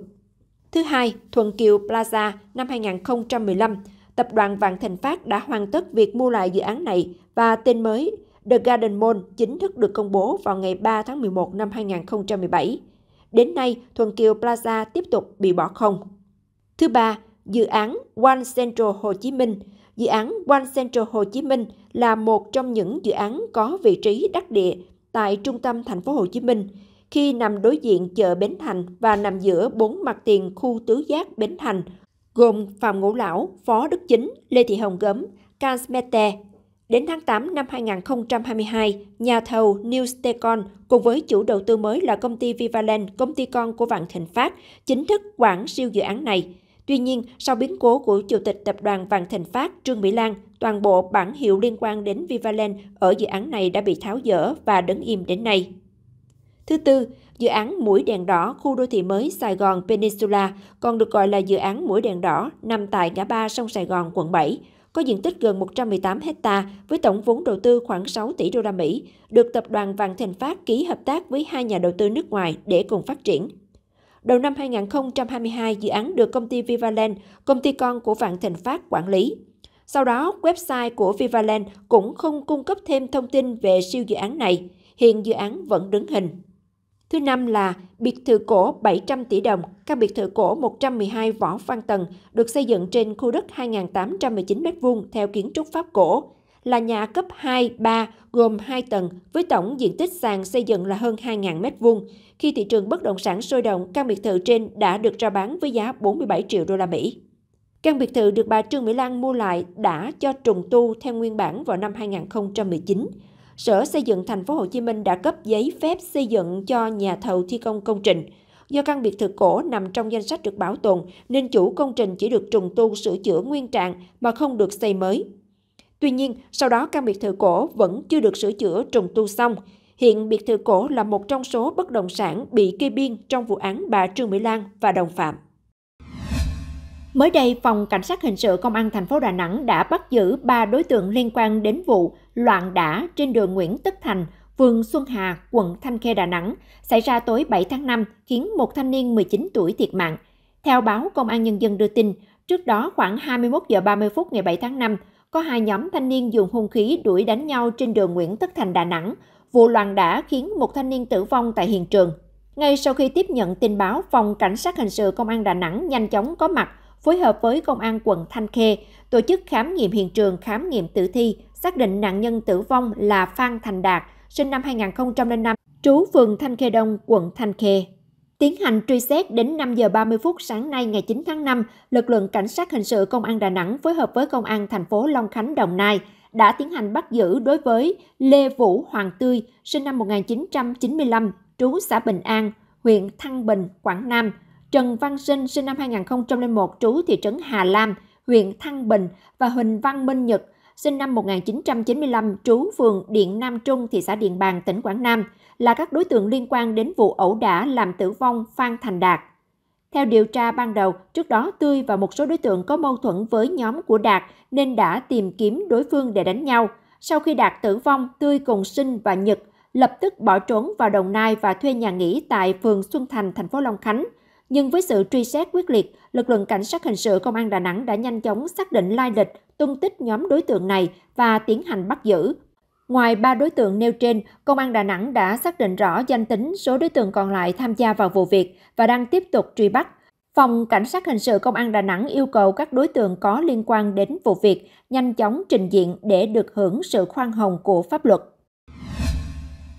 [SPEAKER 3] Thứ hai, Thuận Kiều Plaza năm 2015, tập đoàn Vạn Thành Phát đã hoàn tất việc mua lại dự án này và tên mới The Garden Mall chính thức được công bố vào ngày 3 tháng 11 năm 2017. Đến nay, Thuận Kiều Plaza tiếp tục bị bỏ không. Thứ ba, dự án One Central Hồ Chí Minh – dự án One Central Hồ Chí Minh là một trong những dự án có vị trí đắc địa tại trung tâm thành phố Hồ Chí Minh, khi nằm đối diện chợ Bến Thành và nằm giữa bốn mặt tiền khu tứ giác Bến Thành, gồm Phạm Ngũ Lão, Phó Đức Chính, Lê Thị Hồng Gấm, Kansmete. Đến tháng 8 năm 2022, nhà thầu Newstecon cùng với chủ đầu tư mới là công ty Vivaland, công ty con của Vạn Thịnh Phát, chính thức quản siêu dự án này. Tuy nhiên, sau biến cố của Chủ tịch Tập đoàn Vạn Thịnh Phát Trương Mỹ Lan, toàn bộ bản hiệu liên quan đến Vivaland ở dự án này đã bị tháo dỡ và đứng im đến nay. Thứ tư, dự án Mũi Đèn Đỏ khu đô thị mới Sài Gòn Peninsula, còn được gọi là dự án Mũi Đèn Đỏ, nằm tại ngã ba sông Sài Gòn, quận 7, có diện tích gần 118 hecta với tổng vốn đầu tư khoảng 6 tỷ đô la Mỹ, được tập đoàn Vạn Thịnh Phát ký hợp tác với hai nhà đầu tư nước ngoài để cùng phát triển. Đầu năm 2022, dự án được công ty Vivaland, công ty con của Vạn Thịnh Phát quản lý. Sau đó, website của Vivaland cũng không cung cấp thêm thông tin về siêu dự án này. Hiện dự án vẫn đứng hình. Thứ năm là biệt thự cổ 700 tỷ đồng, căn biệt thự cổ 112 Võ Văn Tần được xây dựng trên khu đất 2.819 m2 theo kiến trúc Pháp cổ là nhà cấp 2, 3 gồm 2 tầng với tổng diện tích sàn xây dựng là hơn 2.000 m2. Khi thị trường bất động sản sôi động, căn biệt thự trên đã được ra bán với giá 47 triệu đô la Mỹ. Căn biệt thự được bà Trương Mỹ Lan mua lại đã cho trùng tu theo nguyên bản vào năm 2019. Sở Xây dựng Thành phố Hồ Chí Minh đã cấp giấy phép xây dựng cho nhà thầu thi công công trình. Do căn biệt thự cổ nằm trong danh sách được bảo tồn, nên chủ công trình chỉ được trùng tu sửa chữa nguyên trạng mà không được xây mới. Tuy nhiên, sau đó căn biệt thự cổ vẫn chưa được sửa chữa trùng tu xong. Hiện biệt thự cổ là một trong số bất động sản bị kê biên trong vụ án bà Trương Mỹ Lan và đồng phạm. Mới đây, Phòng Cảnh sát Hình sự Công an thành phố Đà Nẵng đã bắt giữ 3 đối tượng liên quan đến vụ loạn đả trên đường Nguyễn Tất Thành, phường Xuân Hà, quận Thanh Khê, Đà Nẵng, xảy ra tối 7 tháng 5, khiến một thanh niên 19 tuổi thiệt mạng. Theo báo Công an Nhân dân đưa tin, trước đó khoảng 21 giờ 30 phút ngày 7 tháng 5, có hai nhóm thanh niên dùng hung khí đuổi đánh nhau trên đường Nguyễn Tất Thành, Đà Nẵng. Vụ loạn đã khiến một thanh niên tử vong tại hiện trường. Ngay sau khi tiếp nhận tin báo, Phòng Cảnh sát Hình sự Công an Đà Nẵng nhanh chóng có mặt, phối hợp với Công an quận Thanh Khê, tổ chức khám nghiệm hiện trường, khám nghiệm tử thi, xác định nạn nhân tử vong là Phan Thành Đạt, sinh năm 2005, trú phường Thanh Khê Đông, quận Thanh Khê. Tiến hành truy xét đến 5 giờ 30 phút sáng nay ngày 9 tháng 5, lực lượng cảnh sát hình sự công an Đà Nẵng phối hợp với công an thành phố Long Khánh, Đồng Nai đã tiến hành bắt giữ đối với Lê Vũ Hoàng Tươi, sinh năm 1995, trú xã Bình An, huyện Thăng Bình, Quảng Nam, Trần Văn Sinh, sinh năm 2001, trú thị trấn Hà Lam, huyện Thăng Bình và Huỳnh Văn Minh Nhật, sinh năm 1995, trú phường Điện Nam Trung, thị xã Điện Bàn, tỉnh Quảng Nam, là các đối tượng liên quan đến vụ ẩu đả làm tử vong Phan Thành Đạt. Theo điều tra ban đầu, trước đó Tươi và một số đối tượng có mâu thuẫn với nhóm của Đạt nên đã tìm kiếm đối phương để đánh nhau. Sau khi Đạt tử vong, Tươi cùng Sinh và Nhật lập tức bỏ trốn vào Đồng Nai và thuê nhà nghỉ tại phường Xuân Thành, thành phố Long Khánh. Nhưng với sự truy xét quyết liệt, lực lượng cảnh sát hình sự công an Đà Nẵng đã nhanh chóng xác định lai lịch, tung tích nhóm đối tượng này và tiến hành bắt giữ, Ngoài ba đối tượng nêu trên, Công an Đà Nẵng đã xác định rõ danh tính số đối tượng còn lại tham gia vào vụ việc và đang tiếp tục truy bắt. Phòng Cảnh sát Hình sự Công an Đà Nẵng yêu cầu các đối tượng có liên quan đến vụ việc nhanh chóng trình diện để được hưởng sự khoan hồng của pháp luật.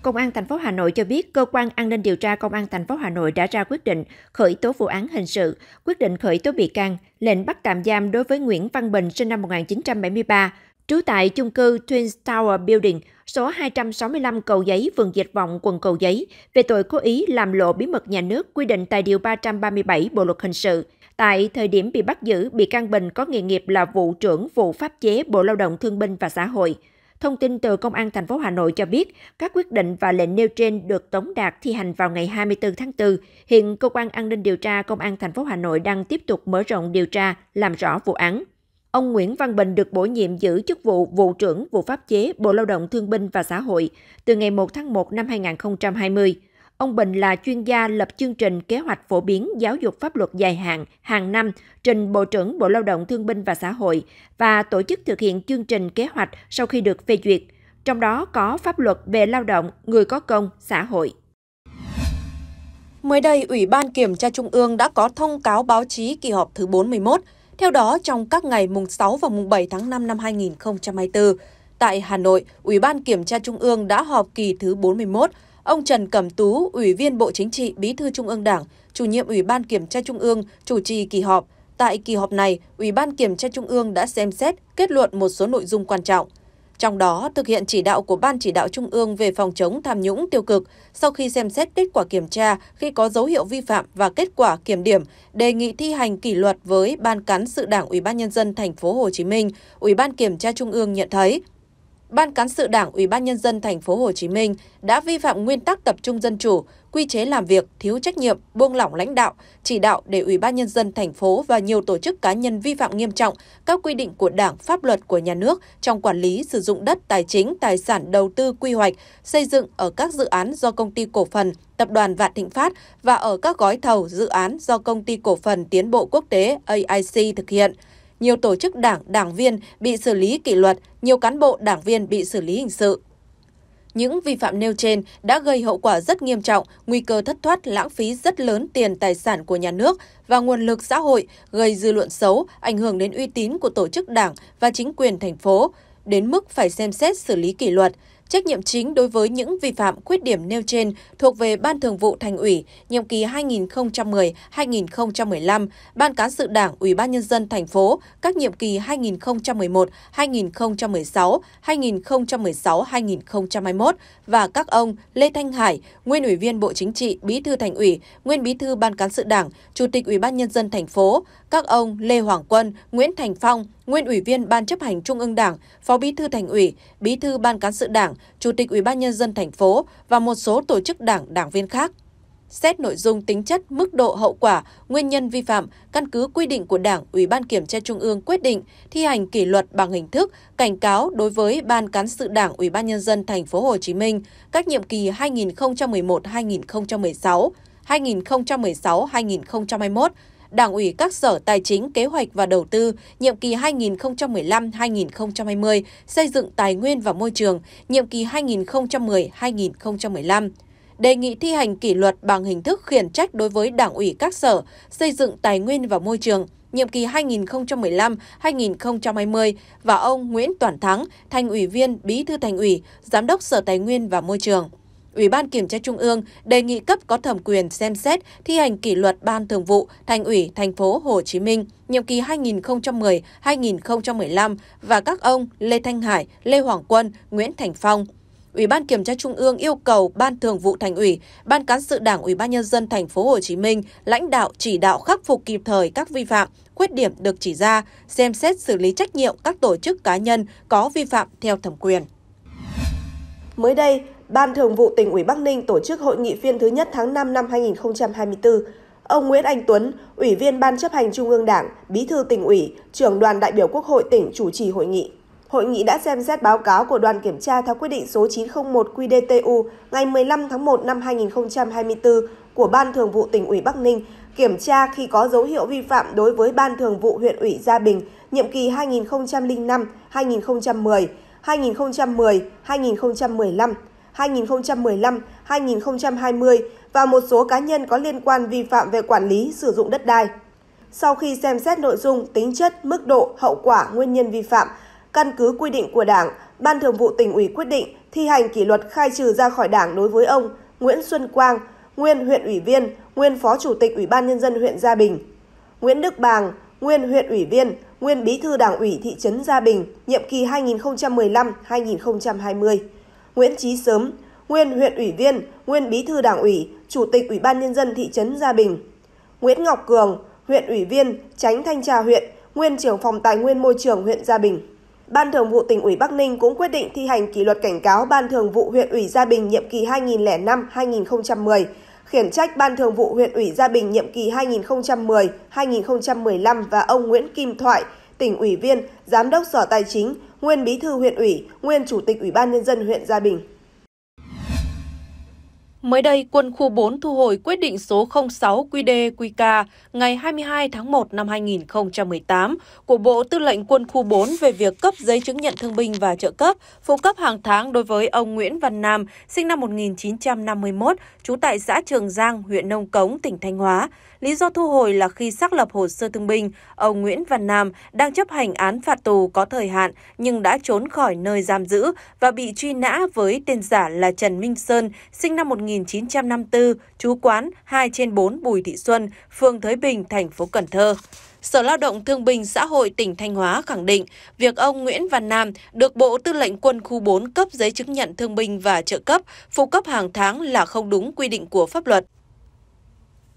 [SPEAKER 3] Công an thành phố Hà Nội cho biết cơ quan an ninh điều tra Công an thành phố Hà Nội đã ra quyết định khởi tố vụ án hình sự, quyết định khởi tố bị can, lệnh bắt tạm giam đối với Nguyễn Văn Bình sinh năm 1973, trú tại chung cư Twin Tower Building, số 265 Cầu Giấy, phường Dịch Vọng, quận Cầu Giấy, về tội cố ý làm lộ bí mật nhà nước quy định tại Điều 337 Bộ Luật Hình sự. Tại thời điểm bị bắt giữ, bị can Bình có nghề nghiệp là vụ trưởng vụ pháp chế Bộ Lao động Thương binh và Xã hội. Thông tin từ Công an thành phố Hà Nội cho biết, các quyết định và lệnh nêu trên được Tống Đạt thi hành vào ngày 24 tháng 4. Hiện cơ quan an ninh điều tra Công an thành phố Hà Nội đang tiếp tục mở rộng điều tra, làm rõ vụ án. Ông Nguyễn Văn Bình được bổ nhiệm giữ chức vụ Vụ trưởng Vụ Pháp chế Bộ Lao động Thương binh và Xã hội từ ngày 1 tháng 1 năm 2020. Ông Bình là chuyên gia lập chương trình kế hoạch phổ biến giáo dục pháp luật dài hạn hàng năm trình Bộ trưởng Bộ Lao động Thương binh và Xã hội và tổ chức thực hiện chương trình kế hoạch sau khi được phê duyệt, trong đó có pháp luật về lao động, người có công, xã hội. Mới đây, Ủy ban Kiểm tra Trung ương đã có thông cáo báo chí kỳ họp thứ 41
[SPEAKER 1] theo đó, trong các ngày mùng 6 và mùng 7 tháng 5 năm 2024, tại Hà Nội, Ủy ban Kiểm tra Trung ương đã họp kỳ thứ 41. Ông Trần Cẩm Tú, Ủy viên Bộ Chính trị, Bí thư Trung ương Đảng, chủ nhiệm Ủy ban Kiểm tra Trung ương, chủ trì kỳ họp. Tại kỳ họp này, Ủy ban Kiểm tra Trung ương đã xem xét kết luận một số nội dung quan trọng. Trong đó, thực hiện chỉ đạo của Ban Chỉ đạo Trung ương về phòng chống tham nhũng tiêu cực, sau khi xem xét kết quả kiểm tra khi có dấu hiệu vi phạm và kết quả kiểm điểm, đề nghị thi hành kỷ luật với Ban Cán sự Đảng Ủy ban Nhân dân thành phố Hồ Chí Minh, Ủy ban Kiểm tra Trung ương nhận thấy Ban cán sự Đảng Ủy ban nhân dân thành phố Hồ Chí Minh đã vi phạm nguyên tắc tập trung dân chủ, quy chế làm việc, thiếu trách nhiệm, buông lỏng lãnh đạo, chỉ đạo để Ủy ban nhân dân thành phố và nhiều tổ chức cá nhân vi phạm nghiêm trọng các quy định của Đảng, pháp luật của nhà nước trong quản lý sử dụng đất, tài chính, tài sản đầu tư quy hoạch, xây dựng ở các dự án do công ty cổ phần Tập đoàn Vạn Thịnh Phát và ở các gói thầu dự án do công ty cổ phần Tiến bộ Quốc tế AIC thực hiện nhiều tổ chức đảng, đảng viên bị xử lý kỷ luật, nhiều cán bộ, đảng viên bị xử lý hình sự. Những vi phạm nêu trên đã gây hậu quả rất nghiêm trọng, nguy cơ thất thoát lãng phí rất lớn tiền tài sản của nhà nước và nguồn lực xã hội, gây dư luận xấu, ảnh hưởng đến uy tín của tổ chức đảng và chính quyền thành phố, đến mức phải xem xét xử lý kỷ luật. Trách nhiệm chính đối với những vi phạm khuyết điểm nêu trên thuộc về Ban Thường vụ Thành ủy, nhiệm kỳ 2010-2015, Ban Cán sự Đảng Ủy ban Nhân dân thành phố, các nhiệm kỳ 2011-2016, 2016-2021 và các ông Lê Thanh Hải, Nguyên Ủy viên Bộ Chính trị, Bí thư Thành ủy, Nguyên Bí thư Ban Cán sự Đảng, Chủ tịch Ủy ban Nhân dân thành phố, các ông Lê Hoàng Quân, Nguyễn Thành Phong, Nguyên Ủy viên Ban chấp hành Trung ương Đảng, Phó Bí thư Thành ủy, Bí thư Ban Cán sự Đảng, Chủ tịch Ủy ban nhân dân thành phố và một số tổ chức đảng, đảng viên khác. Xét nội dung tính chất, mức độ hậu quả, nguyên nhân vi phạm, căn cứ quy định của Đảng, Ủy ban Kiểm tra Trung ương quyết định thi hành kỷ luật bằng hình thức cảnh cáo đối với Ban cán sự Đảng Ủy ban nhân dân thành phố Hồ Chí Minh các nhiệm kỳ 2011-2016, 2016-2021 Đảng ủy các sở Tài chính, Kế hoạch và Đầu tư nhiệm kỳ 2015-2020 xây dựng tài nguyên và môi trường nhiệm kỳ 2010-2015 đề nghị thi hành kỷ luật bằng hình thức khiển trách đối với Đảng ủy các sở xây dựng tài nguyên và môi trường nhiệm kỳ 2015-2020 và ông Nguyễn Toàn Thắng, thành ủy viên, bí thư thành ủy, giám đốc Sở Tài nguyên và Môi trường. Ủy ban Kiểm tra Trung ương đề nghị cấp có thẩm quyền xem xét thi hành kỷ luật Ban Thường vụ Thành ủy Thành phố Hồ Chí Minh nhiệm kỳ 2010-2015 và các ông Lê Thanh Hải, Lê Hoàng Quân, Nguyễn Thành Phong. Ủy ban Kiểm tra Trung ương yêu cầu Ban Thường vụ Thành ủy, Ban cán sự Đảng Ủy ban nhân dân thành phố Hồ Chí Minh lãnh đạo chỉ đạo khắc phục kịp thời các vi phạm, khuyết điểm được chỉ ra, xem xét xử lý trách nhiệm các tổ chức cá nhân có vi phạm theo thẩm quyền. Mới đây, Ban Thường vụ tỉnh ủy Bắc Ninh tổ chức hội nghị
[SPEAKER 4] phiên thứ nhất tháng 5 năm 2024. Ông Nguyễn Anh Tuấn, Ủy viên Ban chấp hành Trung ương Đảng, Bí thư tỉnh ủy, trưởng đoàn đại biểu Quốc hội tỉnh chủ trì hội nghị. Hội nghị đã xem xét báo cáo của đoàn kiểm tra theo quyết định số 901 QDTU ngày 15 tháng 1 năm 2024 của Ban Thường vụ tỉnh ủy Bắc Ninh kiểm tra khi có dấu hiệu vi phạm đối với Ban Thường vụ huyện ủy Gia Bình nhiệm kỳ 2005-2010, 2010-2015 2015-2020 và một số cá nhân có liên quan vi phạm về quản lý sử dụng đất đai. Sau khi xem xét nội dung, tính chất, mức độ, hậu quả, nguyên nhân vi phạm, căn cứ quy định của Đảng, Ban Thường vụ tỉnh ủy quyết định thi hành kỷ luật khai trừ ra khỏi Đảng đối với ông Nguyễn Xuân Quang, nguyên huyện ủy viên, nguyên phó chủ tịch Ủy ban nhân dân huyện Gia Bình, Nguyễn Đức Bàng, nguyên huyện ủy viên, nguyên bí thư Đảng ủy thị trấn Gia Bình, nhiệm kỳ 2015-2020. Nguyễn Chí Sớm, nguyên huyện ủy viên, nguyên bí thư đảng ủy, chủ tịch Ủy ban nhân dân thị trấn Gia Bình. Nguyễn Ngọc Cường, huyện ủy viên, tránh thanh tra huyện, nguyên trưởng phòng tài nguyên môi trường huyện Gia Bình. Ban Thường vụ tỉnh ủy Bắc Ninh cũng quyết định thi hành kỷ luật cảnh cáo Ban Thường vụ huyện ủy Gia Bình nhiệm kỳ 2005-2010, khiển trách Ban Thường vụ huyện ủy Gia Bình nhiệm kỳ 2010-2015 và ông Nguyễn Kim Thoại, tỉnh ủy viên, giám đốc Sở Tài chính, nguyên bí thư huyện ủy, nguyên chủ tịch Ủy ban nhân
[SPEAKER 1] dân huyện Gia Bình. Mới đây, quân khu 4 thu hồi quyết định số 06 QD-QK ngày 22 tháng 1 năm 2018 của Bộ Tư lệnh Quân khu 4 về việc cấp giấy chứng nhận thương binh và trợ cấp, phụ cấp hàng tháng đối với ông Nguyễn Văn Nam, sinh năm 1951, trú tại xã Trường Giang, huyện Nông Cống, tỉnh Thanh Hóa, Lý do thu hồi là khi xác lập hồ sơ thương binh, ông Nguyễn Văn Nam đang chấp hành án phạt tù có thời hạn nhưng đã trốn khỏi nơi giam giữ và bị truy nã với tên giả là Trần Minh Sơn, sinh năm 1954, trú quán 2 trên 4 Bùi Thị Xuân, phường Thới Bình, thành phố Cần Thơ. Sở Lao động Thương binh Xã hội tỉnh Thanh Hóa khẳng định, việc ông Nguyễn Văn Nam được Bộ Tư lệnh Quân khu 4 cấp giấy chứng nhận thương binh và trợ cấp, phụ cấp hàng tháng là không đúng quy định của pháp luật.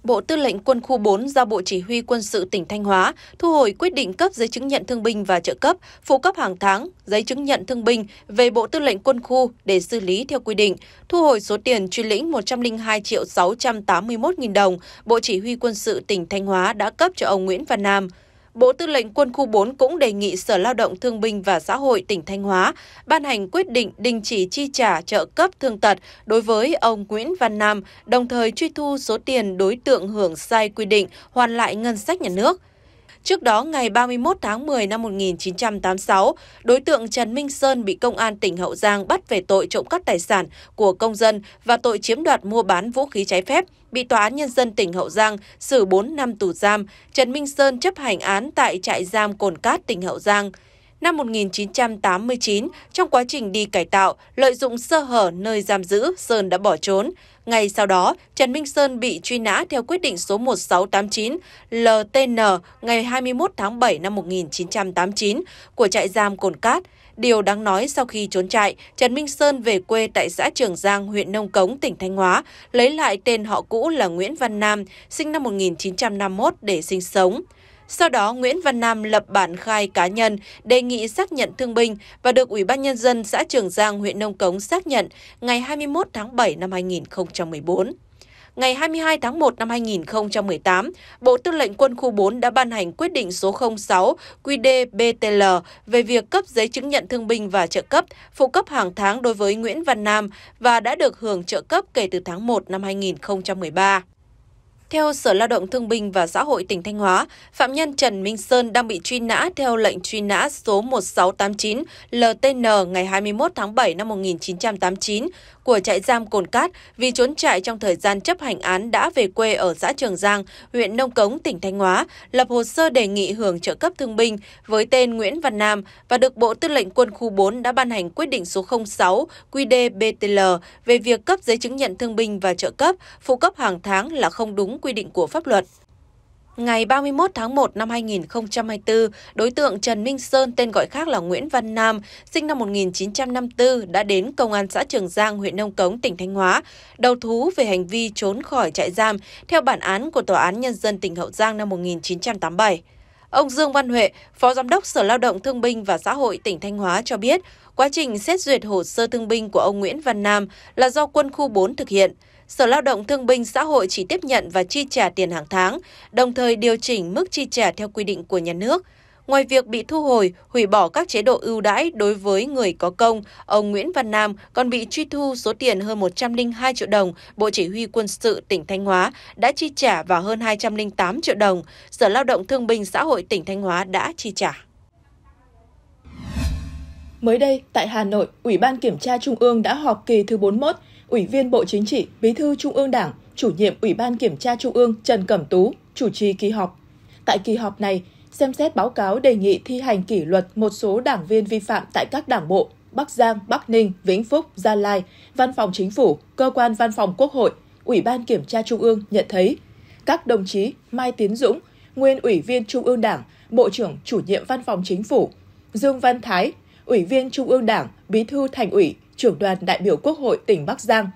[SPEAKER 1] Bộ Tư lệnh Quân khu 4 giao Bộ Chỉ huy Quân sự tỉnh Thanh Hóa thu hồi quyết định cấp giấy chứng nhận thương binh và trợ cấp, phụ cấp hàng tháng, giấy chứng nhận thương binh về Bộ Tư lệnh Quân khu để xử lý theo quy định, thu hồi số tiền truy lĩnh 102 triệu 681 nghìn đồng Bộ Chỉ huy Quân sự tỉnh Thanh Hóa đã cấp cho ông Nguyễn Văn Nam. Bộ Tư lệnh Quân khu 4 cũng đề nghị Sở Lao động Thương binh và Xã hội tỉnh Thanh Hóa ban hành quyết định đình chỉ chi trả trợ cấp thương tật đối với ông Nguyễn Văn Nam, đồng thời truy thu số tiền đối tượng hưởng sai quy định hoàn lại ngân sách nhà nước. Trước đó, ngày 31 tháng 10 năm 1986, đối tượng Trần Minh Sơn bị Công an tỉnh Hậu Giang bắt về tội trộm cắp tài sản của công dân và tội chiếm đoạt mua bán vũ khí trái phép – bị Tòa án Nhân dân tỉnh Hậu Giang xử 4 năm tù giam, Trần Minh Sơn chấp hành án tại trại giam Cồn Cát, tỉnh Hậu Giang. Năm 1989, trong quá trình đi cải tạo, lợi dụng sơ hở nơi giam giữ, Sơn đã bỏ trốn. Ngay sau đó, Trần Minh Sơn bị truy nã theo quyết định số 1689 LTN ngày 21 tháng 7 năm 1989 của trại giam Cồn Cát. Điều đáng nói sau khi trốn trại, Trần Minh Sơn về quê tại xã Trường Giang, huyện Nông Cống, tỉnh Thanh Hóa, lấy lại tên họ cũ là Nguyễn Văn Nam, sinh năm 1951 để sinh sống. Sau đó, Nguyễn Văn Nam lập bản khai cá nhân, đề nghị xác nhận thương binh và được Ủy ban Nhân dân xã Trường Giang, huyện Nông Cống xác nhận ngày 21 tháng 7 năm 2014 ngày 22 tháng 1 năm 2018, Bộ Tư lệnh Quân khu 4 đã ban hành quyết định số 06 QĐ-BTL về việc cấp giấy chứng nhận thương binh và trợ cấp, phụ cấp hàng tháng đối với Nguyễn Văn Nam và đã được hưởng trợ cấp kể từ tháng 1 năm 2013. Theo Sở Lao động Thương binh và Xã hội tỉnh Thanh Hóa, phạm nhân Trần Minh Sơn đang bị truy nã theo lệnh truy nã số 1689 LTN ngày 21 tháng 7 năm 1989 của trại giam Cồn Cát vì trốn trại trong thời gian chấp hành án đã về quê ở xã Trường Giang, huyện Nông Cống, tỉnh Thanh Hóa, lập hồ sơ đề nghị hưởng trợ cấp thương binh với tên Nguyễn Văn Nam và được Bộ Tư lệnh Quân khu 4 đã ban hành quyết định số 06 QĐ-BTL về việc cấp giấy chứng nhận thương binh và trợ cấp phụ cấp hàng tháng là không đúng quy định của pháp luật. Ngày 31 tháng 1 năm 2024, đối tượng Trần Minh Sơn tên gọi khác là Nguyễn Văn Nam, sinh năm 1954, đã đến Công an xã Trường Giang, huyện Nông Cống, tỉnh Thanh Hóa, đầu thú về hành vi trốn khỏi trại giam theo bản án của Tòa án Nhân dân tỉnh Hậu Giang năm 1987. Ông Dương Văn Huệ, Phó Giám đốc Sở Lao động Thương binh và Xã hội tỉnh Thanh Hóa cho biết, quá trình xét duyệt hồ sơ thương binh của ông Nguyễn Văn Nam là do quân khu 4 thực hiện – Sở Lao động Thương binh Xã hội chỉ tiếp nhận và chi trả tiền hàng tháng, đồng thời điều chỉnh mức chi trả theo quy định của nhà nước. Ngoài việc bị thu hồi, hủy bỏ các chế độ ưu đãi đối với người có công, ông Nguyễn Văn Nam còn bị truy thu số tiền hơn 102 triệu đồng Bộ Chỉ huy Quân sự tỉnh Thanh Hóa đã chi trả và hơn 208 triệu đồng Sở Lao động Thương binh Xã hội tỉnh Thanh Hóa đã
[SPEAKER 2] chi trả. Mới đây, tại Hà Nội, Ủy ban Kiểm tra Trung ương đã họp kỳ thứ 41, Ủy viên Bộ Chính trị, Bí thư Trung ương Đảng, chủ nhiệm Ủy ban Kiểm tra Trung ương Trần Cẩm Tú chủ trì kỳ họp. Tại kỳ họp này, xem xét báo cáo đề nghị thi hành kỷ luật một số đảng viên vi phạm tại các đảng bộ Bắc Giang, Bắc Ninh, Vĩnh Phúc, Gia Lai, Văn phòng Chính phủ, Cơ quan Văn phòng Quốc hội, Ủy ban Kiểm tra Trung ương nhận thấy các đồng chí Mai Tiến Dũng, nguyên Ủy viên Trung ương Đảng, Bộ trưởng chủ nhiệm Văn phòng Chính phủ, Dương Văn Thái, Ủy viên Trung ương Đảng, Bí thư Thành ủy, trưởng đoàn đại biểu Quốc hội tỉnh Bắc Giang.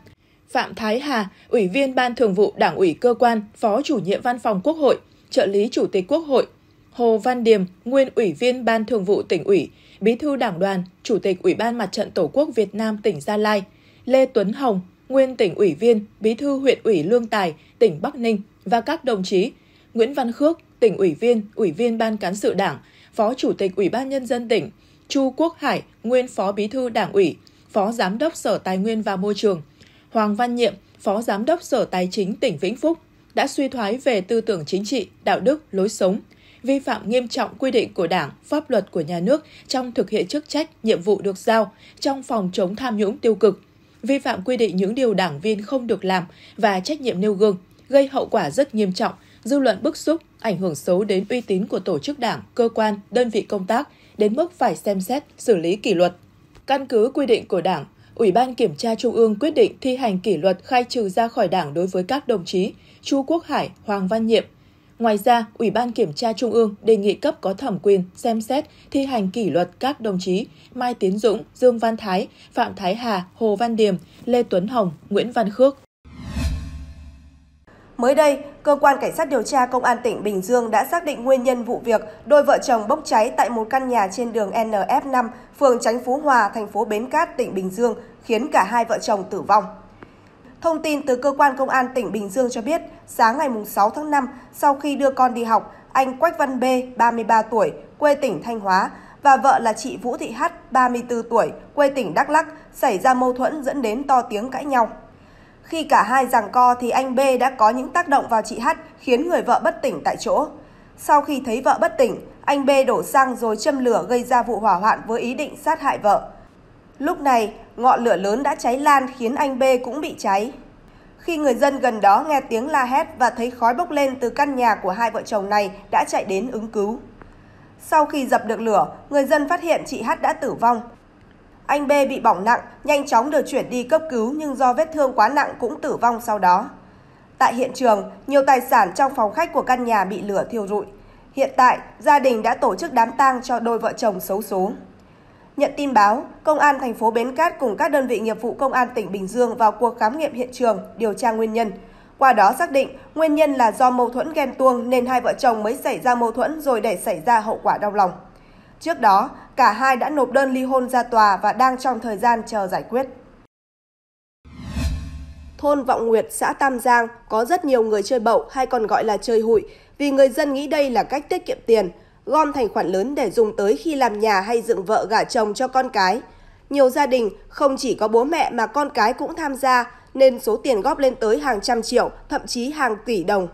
[SPEAKER 2] Phạm Thái Hà, Ủy viên Ban Thường vụ Đảng ủy cơ quan, Phó chủ nhiệm Văn phòng Quốc hội, trợ lý Chủ tịch Quốc hội, Hồ Văn Điềm, nguyên Ủy viên Ban Thường vụ tỉnh ủy, Bí thư Đảng đoàn, Chủ tịch Ủy ban Mặt trận Tổ quốc Việt Nam tỉnh Gia Lai, Lê Tuấn Hồng, nguyên tỉnh ủy viên, Bí thư huyện ủy Lương Tài, tỉnh Bắc Ninh và các đồng chí Nguyễn Văn Khước, tỉnh ủy viên, Ủy viên Ban cán sự Đảng, Phó Chủ tịch Ủy ban nhân dân tỉnh, Chu Quốc Hải, nguyên Phó Bí thư Đảng ủy, Phó Giám đốc Sở Tài nguyên và Môi trường, Hoàng Văn Nhiệm, Phó Giám đốc Sở Tài chính tỉnh Vĩnh Phúc đã suy thoái về tư tưởng chính trị, đạo đức, lối sống, vi phạm nghiêm trọng quy định của Đảng, pháp luật của nhà nước trong thực hiện chức trách, nhiệm vụ được giao trong phòng chống tham nhũng tiêu cực, vi phạm quy định những điều đảng viên không được làm và trách nhiệm nêu gương, gây hậu quả rất nghiêm trọng, dư luận bức xúc, ảnh hưởng xấu đến uy tín của tổ chức đảng, cơ quan, đơn vị công tác, đến mức phải xem xét, xử lý kỷ luật. Căn cứ quy định của Đảng, Ủy ban Kiểm tra Trung ương quyết định thi hành kỷ luật khai trừ ra khỏi Đảng đối với các đồng chí Chu Quốc Hải, Hoàng Văn Nhiệm. Ngoài ra, Ủy ban Kiểm tra Trung ương đề nghị cấp có thẩm quyền xem xét thi hành kỷ luật các đồng chí Mai Tiến Dũng, Dương Văn Thái, Phạm Thái Hà, Hồ Văn Điềm, Lê Tuấn Hồng, Nguyễn Văn Khước,
[SPEAKER 4] Mới đây, cơ quan cảnh sát điều tra công an tỉnh Bình Dương đã xác định nguyên nhân vụ việc đôi vợ chồng bốc cháy tại một căn nhà trên đường NF5, phường Chánh Phú Hòa, thành phố Bến Cát, tỉnh Bình Dương, khiến cả hai vợ chồng tử vong. Thông tin từ cơ quan công an tỉnh Bình Dương cho biết, sáng ngày 6 tháng 5, sau khi đưa con đi học, anh Quách Văn B, 33 tuổi, quê tỉnh Thanh Hóa, và vợ là chị Vũ Thị H, 34 tuổi, quê tỉnh Đắk Lắc, xảy ra mâu thuẫn dẫn đến to tiếng cãi nhau. Khi cả hai giằng co thì anh B đã có những tác động vào chị H khiến người vợ bất tỉnh tại chỗ. Sau khi thấy vợ bất tỉnh, anh B đổ xăng rồi châm lửa gây ra vụ hỏa hoạn với ý định sát hại vợ. Lúc này, ngọn lửa lớn đã cháy lan khiến anh B cũng bị cháy. Khi người dân gần đó nghe tiếng la hét và thấy khói bốc lên từ căn nhà của hai vợ chồng này đã chạy đến ứng cứu. Sau khi dập được lửa, người dân phát hiện chị H đã tử vong. Anh B bị bỏng nặng, nhanh chóng được chuyển đi cấp cứu nhưng do vết thương quá nặng cũng tử vong sau đó. Tại hiện trường, nhiều tài sản trong phòng khách của căn nhà bị lửa thiêu rụi. Hiện tại, gia đình đã tổ chức đám tang cho đôi vợ chồng xấu số. Nhận tin báo, Công an thành phố Bến Cát cùng các đơn vị nghiệp vụ Công an tỉnh Bình Dương vào cuộc khám nghiệm hiện trường, điều tra nguyên nhân. Qua đó xác định nguyên nhân là do mâu thuẫn ghen tuông nên hai vợ chồng mới xảy ra mâu thuẫn rồi để xảy ra hậu quả đau lòng. Trước đó, Cả hai đã nộp đơn ly hôn ra tòa và đang trong thời gian chờ giải quyết. Thôn Vọng Nguyệt, xã Tam Giang có rất nhiều người chơi bậu hay còn gọi là chơi hụi vì người dân nghĩ đây là cách tiết kiệm tiền, gom thành khoản lớn để dùng tới khi làm nhà hay dựng vợ gả chồng cho con cái. Nhiều gia đình không chỉ có bố mẹ mà con cái cũng tham gia nên số tiền góp lên tới hàng trăm triệu, thậm chí hàng tỷ đồng.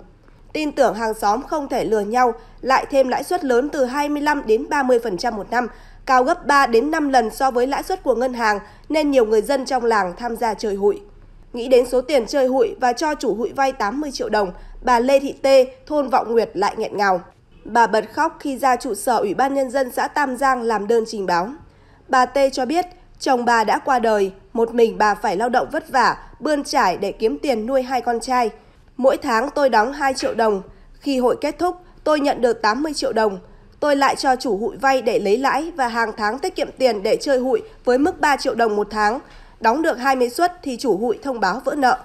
[SPEAKER 4] Tin tưởng hàng xóm không thể lừa nhau, lại thêm lãi suất lớn từ 25 đến 30% một năm cao gấp 3 đến 5 lần so với lãi suất của ngân hàng nên nhiều người dân trong làng tham gia chơi hụi. Nghĩ đến số tiền chơi hụi và cho chủ hụi vay 80 triệu đồng, bà Lê Thị Tê, thôn Vọng Nguyệt lại nghẹn ngào. Bà bật khóc khi ra trụ sở Ủy ban Nhân dân xã Tam Giang làm đơn trình báo. Bà Tê cho biết chồng bà đã qua đời, một mình bà phải lao động vất vả, bươn trải để kiếm tiền nuôi hai con trai. Mỗi tháng tôi đóng 2 triệu đồng. Khi hội kết thúc, tôi nhận được 80 triệu đồng tôi lại cho chủ hụi vay để lấy lãi và hàng tháng tiết kiệm tiền để chơi hụi với mức 3 triệu đồng một tháng. Đóng được 20 suất thì chủ hụi thông báo vỡ nợ.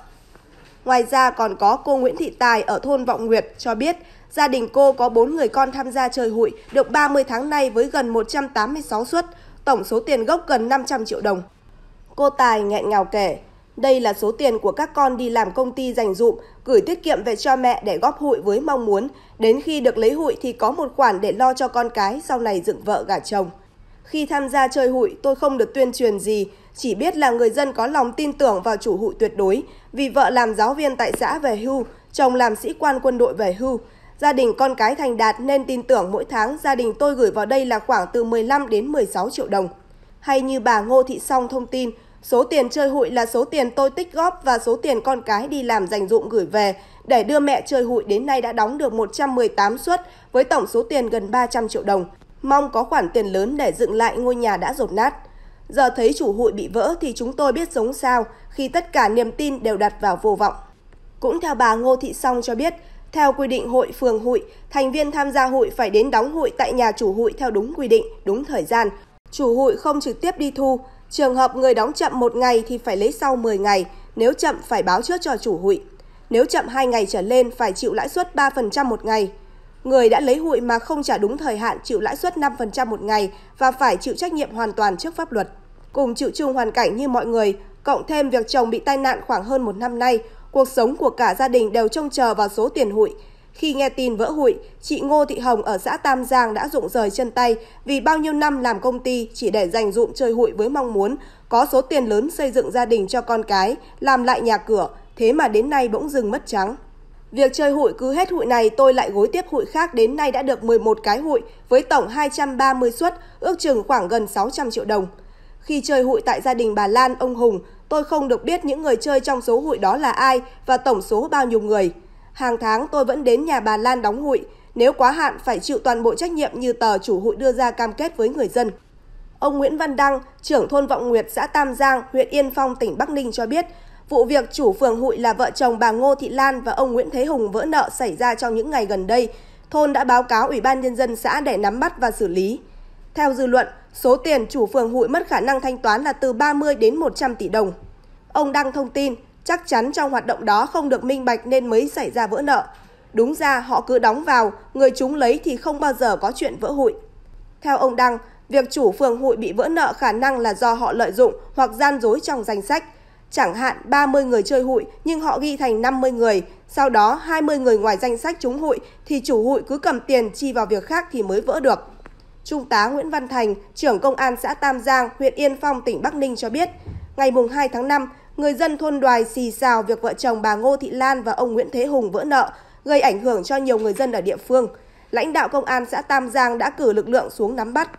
[SPEAKER 4] Ngoài ra còn có cô Nguyễn Thị Tài ở thôn Vọng Nguyệt cho biết gia đình cô có 4 người con tham gia chơi hụi được 30 tháng nay với gần 186 suất, tổng số tiền gốc gần 500 triệu đồng. Cô Tài nghẹn ngào kể, đây là số tiền của các con đi làm công ty dành dụm, gửi tiết kiệm về cho mẹ để góp hụi với mong muốn, đến khi được lấy hụi thì có một khoản để lo cho con cái sau này dựng vợ gả chồng. Khi tham gia chơi hụi, tôi không được tuyên truyền gì, chỉ biết là người dân có lòng tin tưởng vào chủ hụi tuyệt đối, vì vợ làm giáo viên tại xã về hưu, chồng làm sĩ quan quân đội về hưu. Gia đình con cái thành đạt nên tin tưởng mỗi tháng gia đình tôi gửi vào đây là khoảng từ 15 đến 16 triệu đồng. Hay như bà Ngô Thị Song thông tin, Số tiền chơi hụi là số tiền tôi tích góp và số tiền con cái đi làm dành dụng gửi về. Để đưa mẹ chơi hụi đến nay đã đóng được 118 suất với tổng số tiền gần 300 triệu đồng. Mong có khoản tiền lớn để dựng lại ngôi nhà đã rột nát. Giờ thấy chủ hụi bị vỡ thì chúng tôi biết sống sao khi tất cả niềm tin đều đặt vào vô vọng. Cũng theo bà Ngô Thị Song cho biết, theo quy định hội phường hụi, thành viên tham gia hụi phải đến đóng hụi tại nhà chủ hụi theo đúng quy định, đúng thời gian. Chủ hụi không trực tiếp đi thu, Trường hợp người đóng chậm một ngày thì phải lấy sau 10 ngày, nếu chậm phải báo trước cho chủ hụi. Nếu chậm 2 ngày trở lên phải chịu lãi suất 3% một ngày. Người đã lấy hụi mà không trả đúng thời hạn chịu lãi suất 5% một ngày và phải chịu trách nhiệm hoàn toàn trước pháp luật. Cùng chịu chung hoàn cảnh như mọi người, cộng thêm việc chồng bị tai nạn khoảng hơn một năm nay, cuộc sống của cả gia đình đều trông chờ vào số tiền hụi, khi nghe tin vỡ hụi, chị Ngô Thị Hồng ở xã Tam Giang đã rụng rời chân tay vì bao nhiêu năm làm công ty chỉ để dành dụm chơi hụi với mong muốn có số tiền lớn xây dựng gia đình cho con cái, làm lại nhà cửa, thế mà đến nay bỗng dừng mất trắng. Việc chơi hụi cứ hết hụi này tôi lại gối tiếp hụi khác đến nay đã được 11 cái hụi với tổng 230 suất, ước chừng khoảng gần 600 triệu đồng. Khi chơi hụi tại gia đình bà Lan, ông Hùng, tôi không được biết những người chơi trong số hụi đó là ai và tổng số bao nhiêu người hàng tháng tôi vẫn đến nhà bà Lan đóng hụi, nếu quá hạn phải chịu toàn bộ trách nhiệm như tờ chủ hụi đưa ra cam kết với người dân. Ông Nguyễn Văn Đăng, trưởng thôn Vọng Nguyệt, xã Tam Giang, huyện Yên Phong, tỉnh Bắc Ninh cho biết, vụ việc chủ phường hụi là vợ chồng bà Ngô Thị Lan và ông Nguyễn Thế Hùng vỡ nợ xảy ra trong những ngày gần đây. Thôn đã báo cáo Ủy ban Nhân dân xã để nắm bắt và xử lý. Theo dư luận, số tiền chủ phường hụi mất khả năng thanh toán là từ 30 đến 100 tỷ đồng. Ông Đăng thông tin, chắc chắn trong hoạt động đó không được minh bạch nên mới xảy ra vỡ nợ. Đúng ra họ cứ đóng vào, người chúng lấy thì không bao giờ có chuyện vỡ hụi. Theo ông Đăng, việc chủ phường hụi bị vỡ nợ khả năng là do họ lợi dụng hoặc gian dối trong danh sách. Chẳng hạn 30 người chơi hụi nhưng họ ghi thành 50 người, sau đó 20 người ngoài danh sách trúng hụi thì chủ hụi cứ cầm tiền chi vào việc khác thì mới vỡ được. Trung tá Nguyễn Văn Thành, trưởng công an xã Tam Giang, huyện Yên Phong, tỉnh Bắc Ninh cho biết, ngày 2 tháng 5, người dân thôn Đoài xì xào việc vợ chồng bà Ngô Thị Lan và ông Nguyễn Thế Hùng vỡ nợ, gây ảnh hưởng cho nhiều người dân ở địa phương. Lãnh đạo công an xã Tam Giang đã cử lực lượng xuống nắm bắt.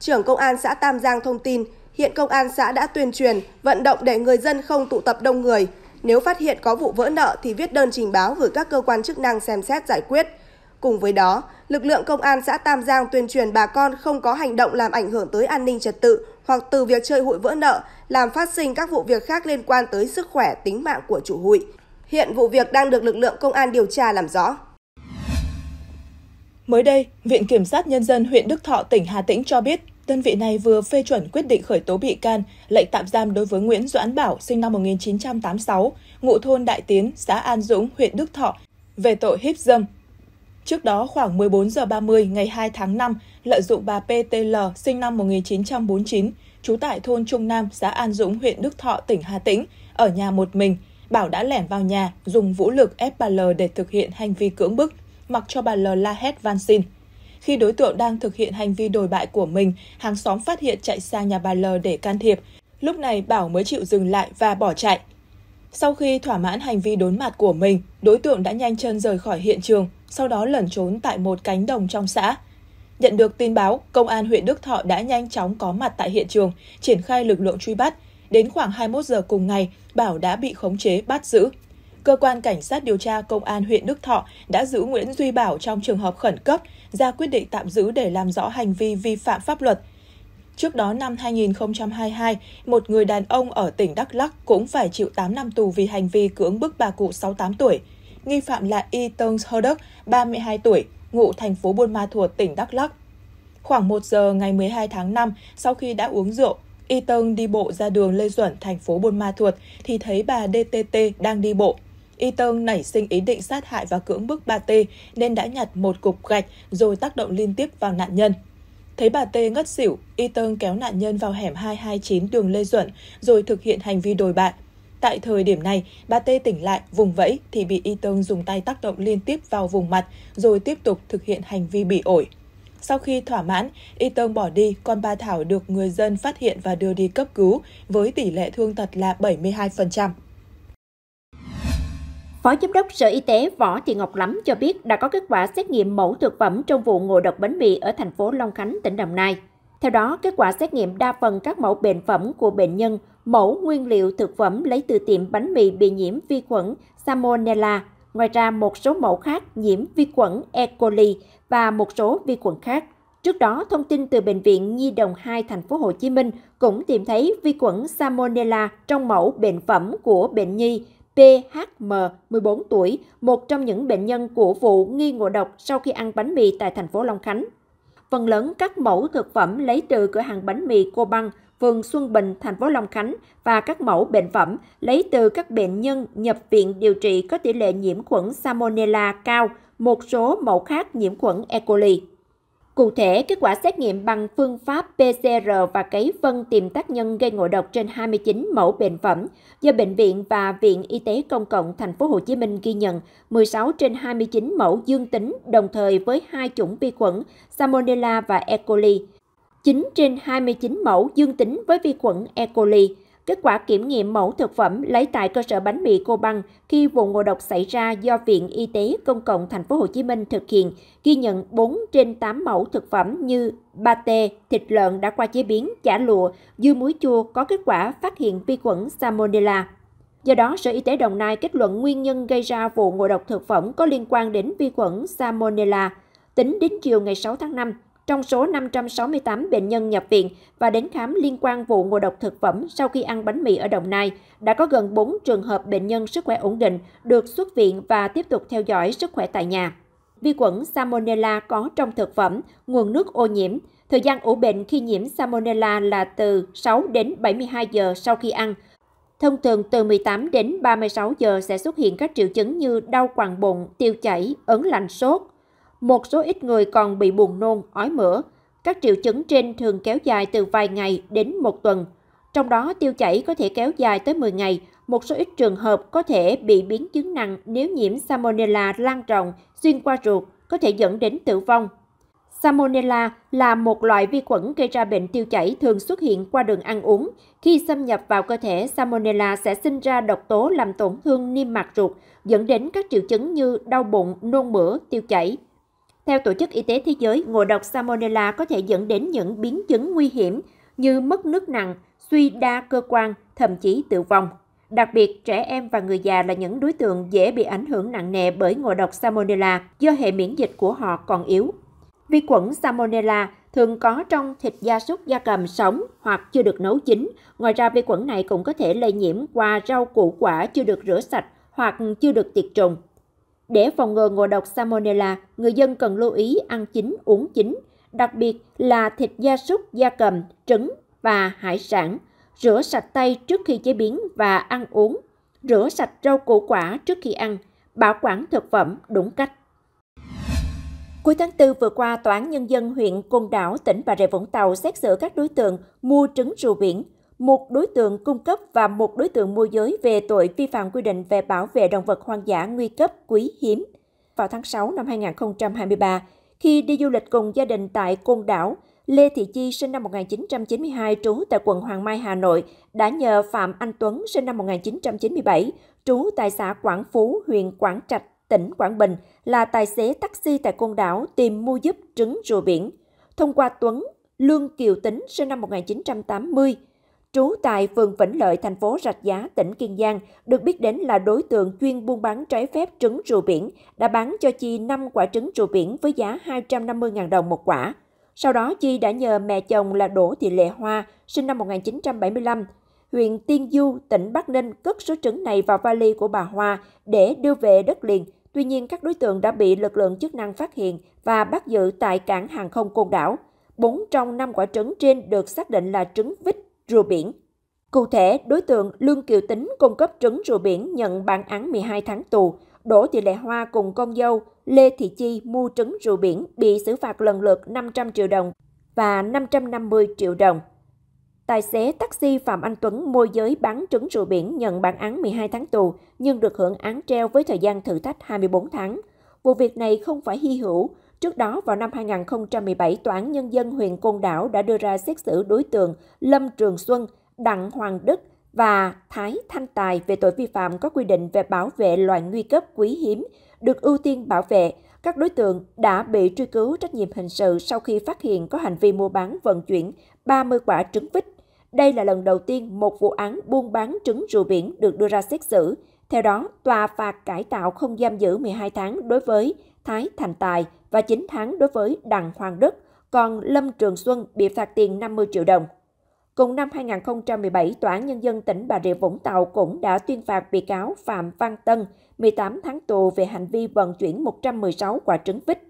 [SPEAKER 4] Trưởng công an xã Tam Giang thông tin, hiện công an xã đã tuyên truyền, vận động để người dân không tụ tập đông người. Nếu phát hiện có vụ vỡ nợ thì viết đơn trình báo gửi các cơ quan chức năng xem xét giải quyết. Cùng với đó, lực lượng công an xã Tam Giang tuyên truyền bà con không có hành động làm ảnh hưởng tới an ninh trật tự hoặc từ việc chơi hụi vỡ nợ làm phát sinh các vụ việc khác liên quan tới sức khỏe, tính mạng của chủ hụi. Hiện vụ việc đang được lực lượng công an điều
[SPEAKER 2] tra làm rõ. Mới đây, Viện Kiểm sát Nhân dân huyện Đức Thọ, tỉnh Hà Tĩnh cho biết, đơn vị này vừa phê chuẩn quyết định khởi tố bị can, lệnh tạm giam đối với Nguyễn Doãn Bảo, sinh năm 1986, ngụ thôn Đại Tiến, xã An Dũng, huyện Đức Thọ, về tội hiếp dâm. Trước đó, khoảng 14 giờ 30 ngày 2 tháng 5, lợi dụng bà PTL, sinh năm 1949, trú tại thôn Trung Nam, xã An Dũng, huyện Đức Thọ, tỉnh Hà Tĩnh, ở nhà một mình. Bảo đã lẻn vào nhà, dùng vũ lực ép bà L để thực hiện hành vi cưỡng bức, mặc cho bà L la hét van xin. Khi đối tượng đang thực hiện hành vi đồi bại của mình, hàng xóm phát hiện chạy sang nhà bà L để can thiệp. Lúc này Bảo mới chịu dừng lại và bỏ chạy. Sau khi thỏa mãn hành vi đốn mặt của mình, đối tượng đã nhanh chân rời khỏi hiện trường, sau đó lẩn trốn tại một cánh đồng trong xã. Nhận được tin báo, Công an huyện Đức Thọ đã nhanh chóng có mặt tại hiện trường, triển khai lực lượng truy bắt. Đến khoảng 21 giờ cùng ngày, Bảo đã bị khống chế bắt giữ. Cơ quan Cảnh sát điều tra Công an huyện Đức Thọ đã giữ Nguyễn Duy Bảo trong trường hợp khẩn cấp, ra quyết định tạm giữ để làm rõ hành vi vi phạm pháp luật. Trước đó năm 2022, một người đàn ông ở tỉnh Đắk Lắc cũng phải chịu 8 năm tù vì hành vi cưỡng bức bà cụ 68 tuổi. Nghi phạm là Y Tung Hơ Đức, 32 tuổi, ngụ thành phố Buôn Ma Thuột, tỉnh Đắk Lắk. Khoảng 1 giờ ngày 12 tháng 5, sau khi đã uống rượu, Y Tông đi bộ ra đường Lê Duẩn, thành phố Buôn Ma Thuột thì thấy bà DTT đang đi bộ. Y Tông nảy sinh ý định sát hại và cưỡng bức bà T nên đã nhặt một cục gạch rồi tác động liên tiếp vào nạn nhân. Thấy bà T ngất xỉu, Y Tông kéo nạn nhân vào hẻm 229 đường Lê Duẩn rồi thực hiện hành vi đồi bại – Tại thời điểm này, bà Tê tỉnh lại, vùng vẫy thì bị Y Tông dùng tay tác động liên tiếp vào vùng mặt rồi tiếp tục thực hiện hành vi bị ổi. Sau khi thỏa mãn, Y Tông bỏ đi, con bà Thảo được người dân phát hiện và đưa đi cấp cứu với tỷ lệ thương tật
[SPEAKER 3] là 72%. Phó Giám đốc Sở Y tế Võ Thị Ngọc Lắm cho biết đã có kết quả xét nghiệm mẫu thực phẩm trong vụ ngộ độc bánh mì ở thành phố Long Khánh, tỉnh Đồng Nai. Theo đó, kết quả xét nghiệm đa phần các mẫu bệnh phẩm của bệnh nhân mẫu nguyên liệu thực phẩm lấy từ tiệm bánh mì bị nhiễm vi khuẩn Salmonella, ngoài ra một số mẫu khác nhiễm vi khuẩn E. coli và một số vi khuẩn khác. Trước đó, thông tin từ bệnh viện Nhi đồng 2 thành phố Hồ Chí Minh cũng tìm thấy vi khuẩn Salmonella trong mẫu bệnh phẩm của bệnh nhi PHM 14 tuổi, một trong những bệnh nhân của vụ nghi ngộ độc sau khi ăn bánh mì tại thành phố Long Khánh. Phần lớn các mẫu thực phẩm lấy từ cửa hàng bánh mì Cô Băng phường Xuân Bình, thành phố Long Khánh và các mẫu bệnh phẩm lấy từ các bệnh nhân nhập viện điều trị có tỷ lệ nhiễm khuẩn Salmonella cao, một số mẫu khác nhiễm khuẩn E. coli. Cụ thể, kết quả xét nghiệm bằng phương pháp PCR và cấy phân tìm tác nhân gây ngộ độc trên 29 mẫu bệnh phẩm do bệnh viện và Viện Y tế công cộng thành phố Hồ Chí Minh ghi nhận 16 trên 29 mẫu dương tính đồng thời với hai chủng vi khuẩn Salmonella và E. coli. 9 trên 29 mẫu dương tính với vi khuẩn E. coli. Kết quả kiểm nghiệm mẫu thực phẩm lấy tại cơ sở bánh mì Cô Băng khi vụ ngộ độc xảy ra do Viện Y tế Công cộng Thành phố Hồ Chí Minh thực hiện ghi nhận 4 trên 8 mẫu thực phẩm như pate, thịt lợn đã qua chế biến, chả lụa, dưa muối chua có kết quả phát hiện vi khuẩn Salmonella. Do đó, Sở Y tế Đồng Nai kết luận nguyên nhân gây ra vụ ngộ độc thực phẩm có liên quan đến vi khuẩn Salmonella. Tính đến chiều ngày 6 tháng 5, trong số 568 bệnh nhân nhập viện và đến khám liên quan vụ ngộ độc thực phẩm sau khi ăn bánh mì ở Đồng Nai, đã có gần 4 trường hợp bệnh nhân sức khỏe ổn định được xuất viện và tiếp tục theo dõi sức khỏe tại nhà. Vi khuẩn Salmonella có trong thực phẩm, nguồn nước ô nhiễm. Thời gian ủ bệnh khi nhiễm Salmonella là từ 6 đến 72 giờ sau khi ăn. Thông thường từ 18 đến 36 giờ sẽ xuất hiện các triệu chứng như đau quằn bụng, tiêu chảy, ớn lạnh sốt, một số ít người còn bị buồn nôn, ói mửa. Các triệu chứng trên thường kéo dài từ vài ngày đến một tuần. Trong đó, tiêu chảy có thể kéo dài tới 10 ngày. Một số ít trường hợp có thể bị biến chứng nặng nếu nhiễm Salmonella lan rộng, xuyên qua ruột, có thể dẫn đến tử vong. Salmonella là một loại vi khuẩn gây ra bệnh tiêu chảy thường xuất hiện qua đường ăn uống. Khi xâm nhập vào cơ thể, Salmonella sẽ sinh ra độc tố làm tổn thương niêm mạc ruột, dẫn đến các triệu chứng như đau bụng, nôn mửa, tiêu chảy. Theo Tổ chức Y tế Thế giới, ngộ độc Salmonella có thể dẫn đến những biến chứng nguy hiểm như mất nước nặng, suy đa cơ quan, thậm chí tử vong. Đặc biệt, trẻ em và người già là những đối tượng dễ bị ảnh hưởng nặng nề bởi ngộ độc Salmonella do hệ miễn dịch của họ còn yếu. Vi khuẩn Salmonella thường có trong thịt gia súc gia cầm sống hoặc chưa được nấu chín. Ngoài ra, vi khuẩn này cũng có thể lây nhiễm qua rau củ quả chưa được rửa sạch hoặc chưa được tiệt trùng. Để phòng ngừa ngộ độc salmonella, người dân cần lưu ý ăn chín, uống chín, đặc biệt là thịt gia súc, gia cầm, trứng và hải sản. Rửa sạch tay trước khi chế biến và ăn uống. Rửa sạch rau củ quả trước khi ăn. Bảo quản thực phẩm đúng cách. Cuối tháng 4 vừa qua, Tòa án Nhân dân huyện Côn Đảo, tỉnh Bà Rịa Vũng Tàu xét xử các đối tượng mua trứng rùa biển một đối tượng cung cấp và một đối tượng môi giới về tội vi phạm quy định về bảo vệ động vật hoang dã nguy cấp quý hiếm. Vào tháng 6 năm 2023, khi đi du lịch cùng gia đình tại Côn Đảo, Lê Thị Chi sinh năm 1992 trú tại quận Hoàng Mai, Hà Nội đã nhờ Phạm Anh Tuấn sinh năm 1997 trú tại xã Quảng Phú, huyện Quảng Trạch, tỉnh Quảng Bình là tài xế taxi tại Côn Đảo tìm mua giúp trứng rùa biển. Thông qua Tuấn, Lương Kiều Tính sinh năm 1980 trú tại phường Vĩnh Lợi, thành phố Rạch Giá, tỉnh Kiên Giang, được biết đến là đối tượng chuyên buôn bán trái phép trứng rùa biển, đã bán cho Chi 5 quả trứng rùa biển với giá 250.000 đồng một quả. Sau đó, Chi đã nhờ mẹ chồng là Đỗ Thị Lệ Hoa, sinh năm 1975, huyện Tiên Du, tỉnh Bắc Ninh cất số trứng này vào vali của bà Hoa để đưa về đất liền. Tuy nhiên, các đối tượng đã bị lực lượng chức năng phát hiện và bắt giữ tại cảng hàng không Côn Đảo. Bốn trong năm quả trứng trên được xác định là trứng vít rùa biển. Cụ thể, đối tượng Lương Kiều Tính cung cấp trứng rùa biển nhận bản án 12 tháng tù. Đỗ Thị Lệ Hoa cùng con dâu Lê Thị Chi mua trứng rùa biển bị xử phạt lần lượt 500 triệu đồng và 550 triệu đồng. Tài xế taxi Phạm Anh Tuấn môi giới bán trứng rùa biển nhận bản án 12 tháng tù nhưng được hưởng án treo với thời gian thử thách 24 tháng. Vụ việc này không phải hy hữu, Trước đó, vào năm 2017, Tòa án Nhân dân huyện Côn Đảo đã đưa ra xét xử đối tượng Lâm Trường Xuân, Đặng Hoàng Đức và Thái Thanh Tài về tội vi phạm có quy định về bảo vệ loài nguy cấp quý hiếm, được ưu tiên bảo vệ. Các đối tượng đã bị truy cứu trách nhiệm hình sự sau khi phát hiện có hành vi mua bán vận chuyển 30 quả trứng vít. Đây là lần đầu tiên một vụ án buôn bán trứng rùa biển được đưa ra xét xử. Theo đó, tòa phạt cải tạo không giam giữ 12 tháng đối với Thái Thành Tài và 9 tháng đối với Đặng Hoàng Đức, còn Lâm Trường Xuân bị phạt tiền 50 triệu đồng. Cùng năm 2017, Tòa án Nhân dân tỉnh Bà Rịa Vũng Tàu cũng đã tuyên phạt bị cáo Phạm Văn Tân 18 tháng tù về hành vi vận chuyển 116 quả trứng vít.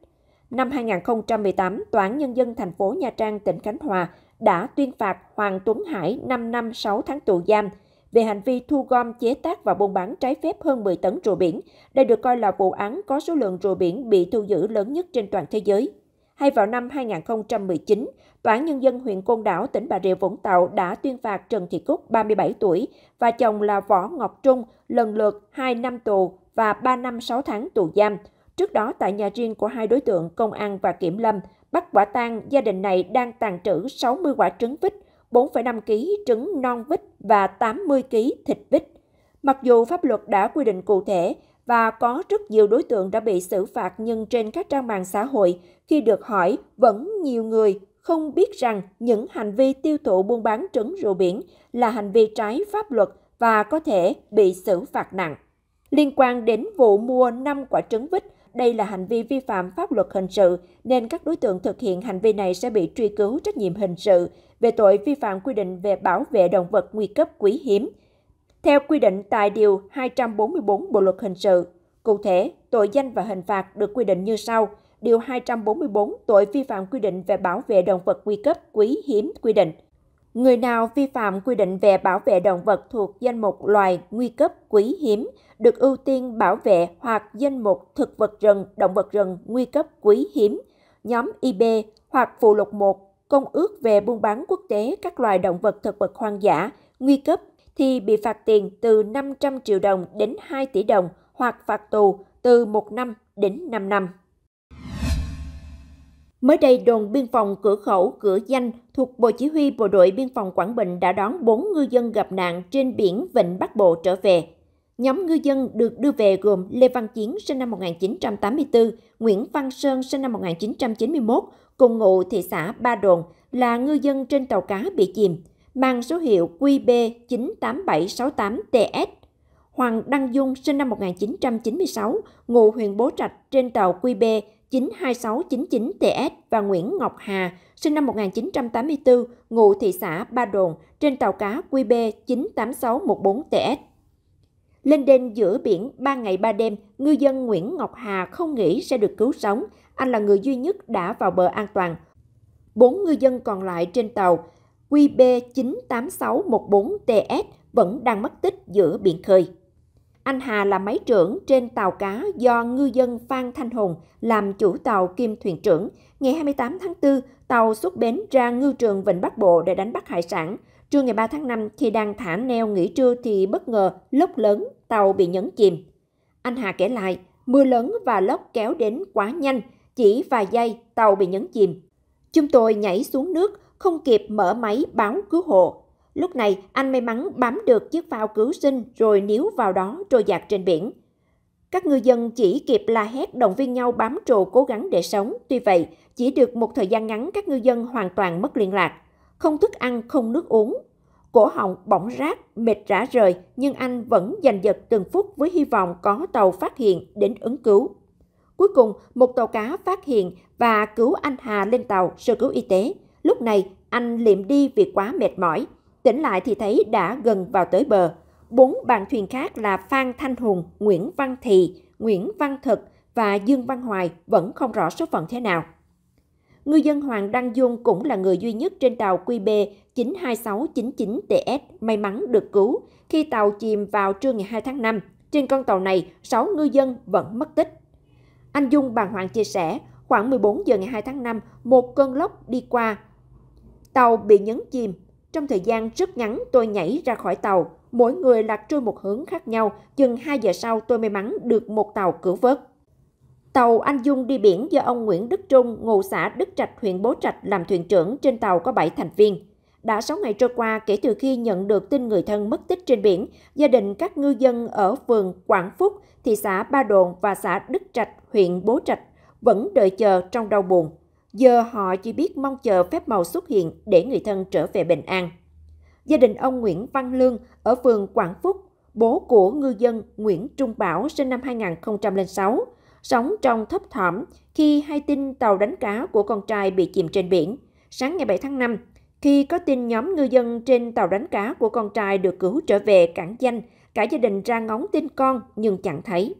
[SPEAKER 3] Năm 2018, Tòa án Nhân dân thành phố Nha Trang, tỉnh Khánh Hòa đã tuyên phạt Hoàng Tuấn Hải 5 năm 6 tháng tù giam – về hành vi thu gom, chế tác và buôn bán trái phép hơn 10 tấn rùa biển. Đây được coi là vụ án có số lượng rùa biển bị thu giữ lớn nhất trên toàn thế giới. Hay vào năm 2019, Tòa án Nhân dân huyện Côn Đảo, tỉnh Bà Rịa Vũng Tàu đã tuyên phạt Trần Thị Cúc, 37 tuổi, và chồng là Võ Ngọc Trung lần lượt 2 năm tù và 3 năm 6 tháng tù giam. Trước đó, tại nhà riêng của hai đối tượng Công an và Kiểm Lâm, bắt quả tang gia đình này đang tàn trữ 60 quả trứng vít, 4,5 kg trứng non vít và 80 kg thịt vít. Mặc dù pháp luật đã quy định cụ thể và có rất nhiều đối tượng đã bị xử phạt nhưng trên các trang mạng xã hội, khi được hỏi, vẫn nhiều người không biết rằng những hành vi tiêu thụ buôn bán trứng rượu biển là hành vi trái pháp luật và có thể bị xử phạt nặng. Liên quan đến vụ mua 5 quả trứng vít, đây là hành vi vi phạm pháp luật hình sự nên các đối tượng thực hiện hành vi này sẽ bị truy cứu trách nhiệm hình sự về tội vi phạm quy định về bảo vệ động vật nguy cấp quý hiếm, theo quy định tại Điều 244 Bộ Luật Hình sự. Cụ thể, tội danh và hình phạt được quy định như sau. Điều 244 tội vi phạm quy định về bảo vệ động vật nguy cấp quý hiếm quy định. Người nào vi phạm quy định về bảo vệ động vật thuộc danh mục loài nguy cấp quý hiếm được ưu tiên bảo vệ hoặc danh mục thực vật rừng, động vật rừng nguy cấp quý hiếm, nhóm IB hoặc phụ lục 1 Công ước về buôn bán quốc tế các loài động vật thực vật hoang dã, nguy cấp thì bị phạt tiền từ 500 triệu đồng đến 2 tỷ đồng hoặc phạt tù từ 1 năm đến 5 năm. Mới đây, đồn biên phòng cửa khẩu Cửa Danh thuộc Bộ Chỉ huy Bộ đội Biên phòng Quảng Bình đã đón 4 ngư dân gặp nạn trên biển Vịnh Bắc Bộ trở về. Nhóm ngư dân được đưa về gồm Lê Văn Chiến sinh năm 1984, Nguyễn Văn Sơn sinh năm 1991, cùng ngụ thị xã Ba Đồn là ngư dân trên tàu cá bị chìm mang số hiệu QB98768TS. Hoàng Đăng Dung sinh năm 1996, ngụ huyện Bố Trạch trên tàu QB 92699TS và Nguyễn Ngọc Hà, sinh năm 1984, ngụ thị xã Ba Đồn, trên tàu cá QB 98614TS. Lên đên giữa biển 3 ngày 3 đêm, ngư dân Nguyễn Ngọc Hà không nghĩ sẽ được cứu sống anh là người duy nhất đã vào bờ an toàn. Bốn ngư dân còn lại trên tàu QB98614TS vẫn đang mất tích giữa biển khơi. Anh Hà là máy trưởng trên tàu cá do ngư dân Phan Thanh Hùng làm chủ tàu kim thuyền trưởng. Ngày 28 tháng 4, tàu xuất bến ra ngư trường Vịnh Bắc Bộ để đánh bắt hải sản. Trưa ngày 3 tháng 5, khi đang thả neo nghỉ trưa thì bất ngờ lốc lớn, tàu bị nhấn chìm. Anh Hà kể lại, mưa lớn và lốc kéo đến quá nhanh chỉ vài giây, tàu bị nhấn chìm. Chúng tôi nhảy xuống nước, không kịp mở máy báo cứu hộ. Lúc này, anh may mắn bám được chiếc phao cứu sinh rồi níu vào đó trôi dạt trên biển. Các ngư dân chỉ kịp la hét động viên nhau bám trụ cố gắng để sống. Tuy vậy, chỉ được một thời gian ngắn các ngư dân hoàn toàn mất liên lạc. Không thức ăn, không nước uống. Cổ họng bỏng rác, mệt rã rời, nhưng anh vẫn giành giật từng phút với hy vọng có tàu phát hiện đến ứng cứu. Cuối cùng, một tàu cá phát hiện và cứu anh Hà lên tàu sơ cứu y tế. Lúc này, anh liệm đi vì quá mệt mỏi. Tỉnh lại thì thấy đã gần vào tới bờ. Bốn bạn thuyền khác là Phan Thanh Hùng, Nguyễn Văn Thị, Nguyễn Văn Thực và Dương Văn Hoài vẫn không rõ số phận thế nào. Ngư dân Hoàng Đăng Dung cũng là người duy nhất trên tàu QB 92699TS may mắn được cứu khi tàu chìm vào trưa ngày 2 tháng 5. Trên con tàu này, 6 ngư dân vẫn mất tích. Anh Dung bàng hoàng chia sẻ, khoảng 14 giờ ngày 2 tháng 5, một cơn lốc đi qua. Tàu bị nhấn chìm. Trong thời gian rất ngắn, tôi nhảy ra khỏi tàu. Mỗi người lạc trôi một hướng khác nhau. Chừng 2 giờ sau, tôi may mắn được một tàu cứu vớt. Tàu Anh Dung đi biển do ông Nguyễn Đức Trung, ngụ xã Đức Trạch, huyện Bố Trạch làm thuyền trưởng trên tàu có 7 thành viên. Đã 6 ngày trôi qua kể từ khi nhận được tin người thân mất tích trên biển, gia đình các ngư dân ở phường Quảng Phúc, thị xã Ba Đồn và xã Đức Trạch, huyện Bố Trạch vẫn đợi chờ trong đau buồn. Giờ họ chỉ biết mong chờ phép màu xuất hiện để người thân trở về bình an. Gia đình ông Nguyễn Văn Lương ở phường Quảng Phúc, bố của ngư dân Nguyễn Trung Bảo sinh năm 2006, sống trong thấp thỏm khi hay tin tàu đánh cá của con trai bị chìm trên biển. Sáng ngày 7 tháng 5, khi có tin nhóm ngư dân trên tàu đánh cá của con trai được cứu trở về cảng danh, cả gia đình ra ngóng tin con nhưng chẳng thấy.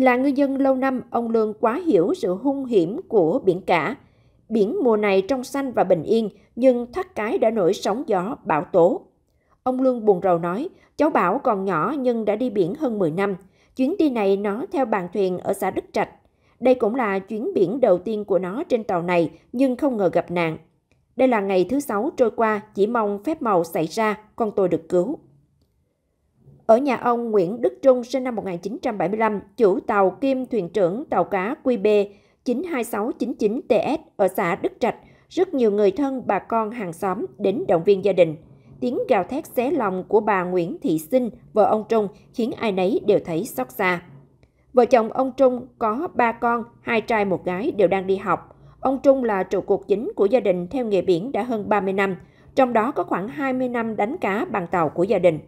[SPEAKER 3] Là ngư dân lâu năm, ông Lương quá hiểu sự hung hiểm của biển cả. Biển mùa này trong xanh và bình yên, nhưng thoát cái đã nổi sóng gió, bão tố. Ông Lương buồn rầu nói, cháu Bảo còn nhỏ nhưng đã đi biển hơn 10 năm. Chuyến đi này nó theo bàn thuyền ở xã Đức Trạch. Đây cũng là chuyến biển đầu tiên của nó trên tàu này, nhưng không ngờ gặp nạn. Đây là ngày thứ sáu trôi qua, chỉ mong phép màu xảy ra, con tôi được cứu. Ở nhà ông Nguyễn Đức Trung sinh năm 1975, chủ tàu kiêm thuyền trưởng tàu cá QB 92699TS ở xã Đức Trạch, rất nhiều người thân bà con hàng xóm đến động viên gia đình. Tiếng gào thét xé lòng của bà Nguyễn Thị Sinh, vợ ông Trung, khiến ai nấy đều thấy xót xa. Vợ chồng ông Trung có ba con, hai trai một gái đều đang đi học. Ông Trung là trụ cột chính của gia đình theo nghề biển đã hơn 30 năm, trong đó có khoảng 20 năm đánh cá bằng tàu của gia đình.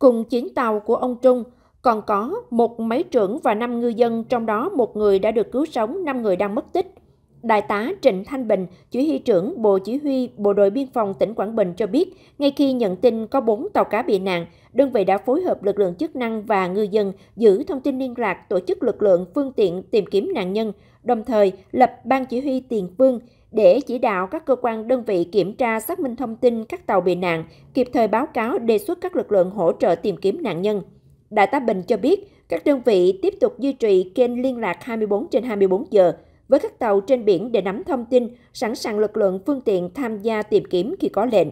[SPEAKER 3] Cùng 9 tàu của ông Trung, còn có một máy trưởng và 5 ngư dân, trong đó một người đã được cứu sống, 5 người đang mất tích. Đại tá Trịnh Thanh Bình, chỉ huy trưởng Bộ Chỉ huy Bộ đội Biên phòng tỉnh Quảng Bình cho biết, ngay khi nhận tin có 4 tàu cá bị nạn, đơn vị đã phối hợp lực lượng chức năng và ngư dân giữ thông tin liên lạc, tổ chức lực lượng phương tiện tìm kiếm nạn nhân, đồng thời lập ban chỉ huy tiền phương, để chỉ đạo các cơ quan đơn vị kiểm tra xác minh thông tin các tàu bị nạn, kịp thời báo cáo đề xuất các lực lượng hỗ trợ tìm kiếm nạn nhân. Đại tá Bình cho biết, các đơn vị tiếp tục duy trì kênh liên lạc 24 trên 24 giờ với các tàu trên biển để nắm thông tin, sẵn sàng lực lượng phương tiện tham gia tìm kiếm khi có lệnh.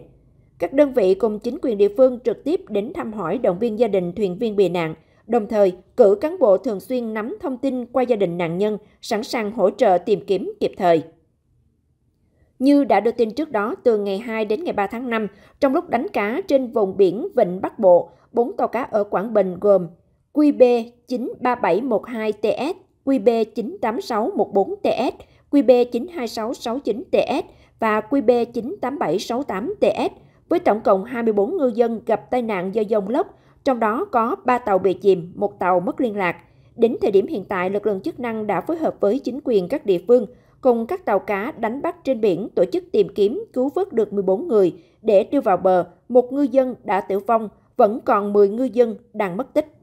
[SPEAKER 3] Các đơn vị cùng chính quyền địa phương trực tiếp đến thăm hỏi động viên gia đình thuyền viên bị nạn, đồng thời cử cán bộ thường xuyên nắm thông tin qua gia đình nạn nhân, sẵn sàng hỗ trợ tìm kiếm kịp thời. Như đã đưa tin trước đó, từ ngày 2 đến ngày 3 tháng 5, trong lúc đánh cá trên vùng biển Vịnh Bắc Bộ, bốn tàu cá ở Quảng Bình gồm QB93712TS, QB98614TS, QB92669TS và QB98768TS với tổng cộng 24 ngư dân gặp tai nạn do dông lốc, trong đó có 3 tàu bị chìm, một tàu mất liên lạc. Đến thời điểm hiện tại, lực lượng chức năng đã phối hợp với chính quyền các địa phương cùng các tàu cá đánh bắt trên biển tổ chức tìm kiếm cứu vớt được 14 người để đưa vào bờ, một ngư dân đã tử vong, vẫn còn 10 ngư dân đang mất tích.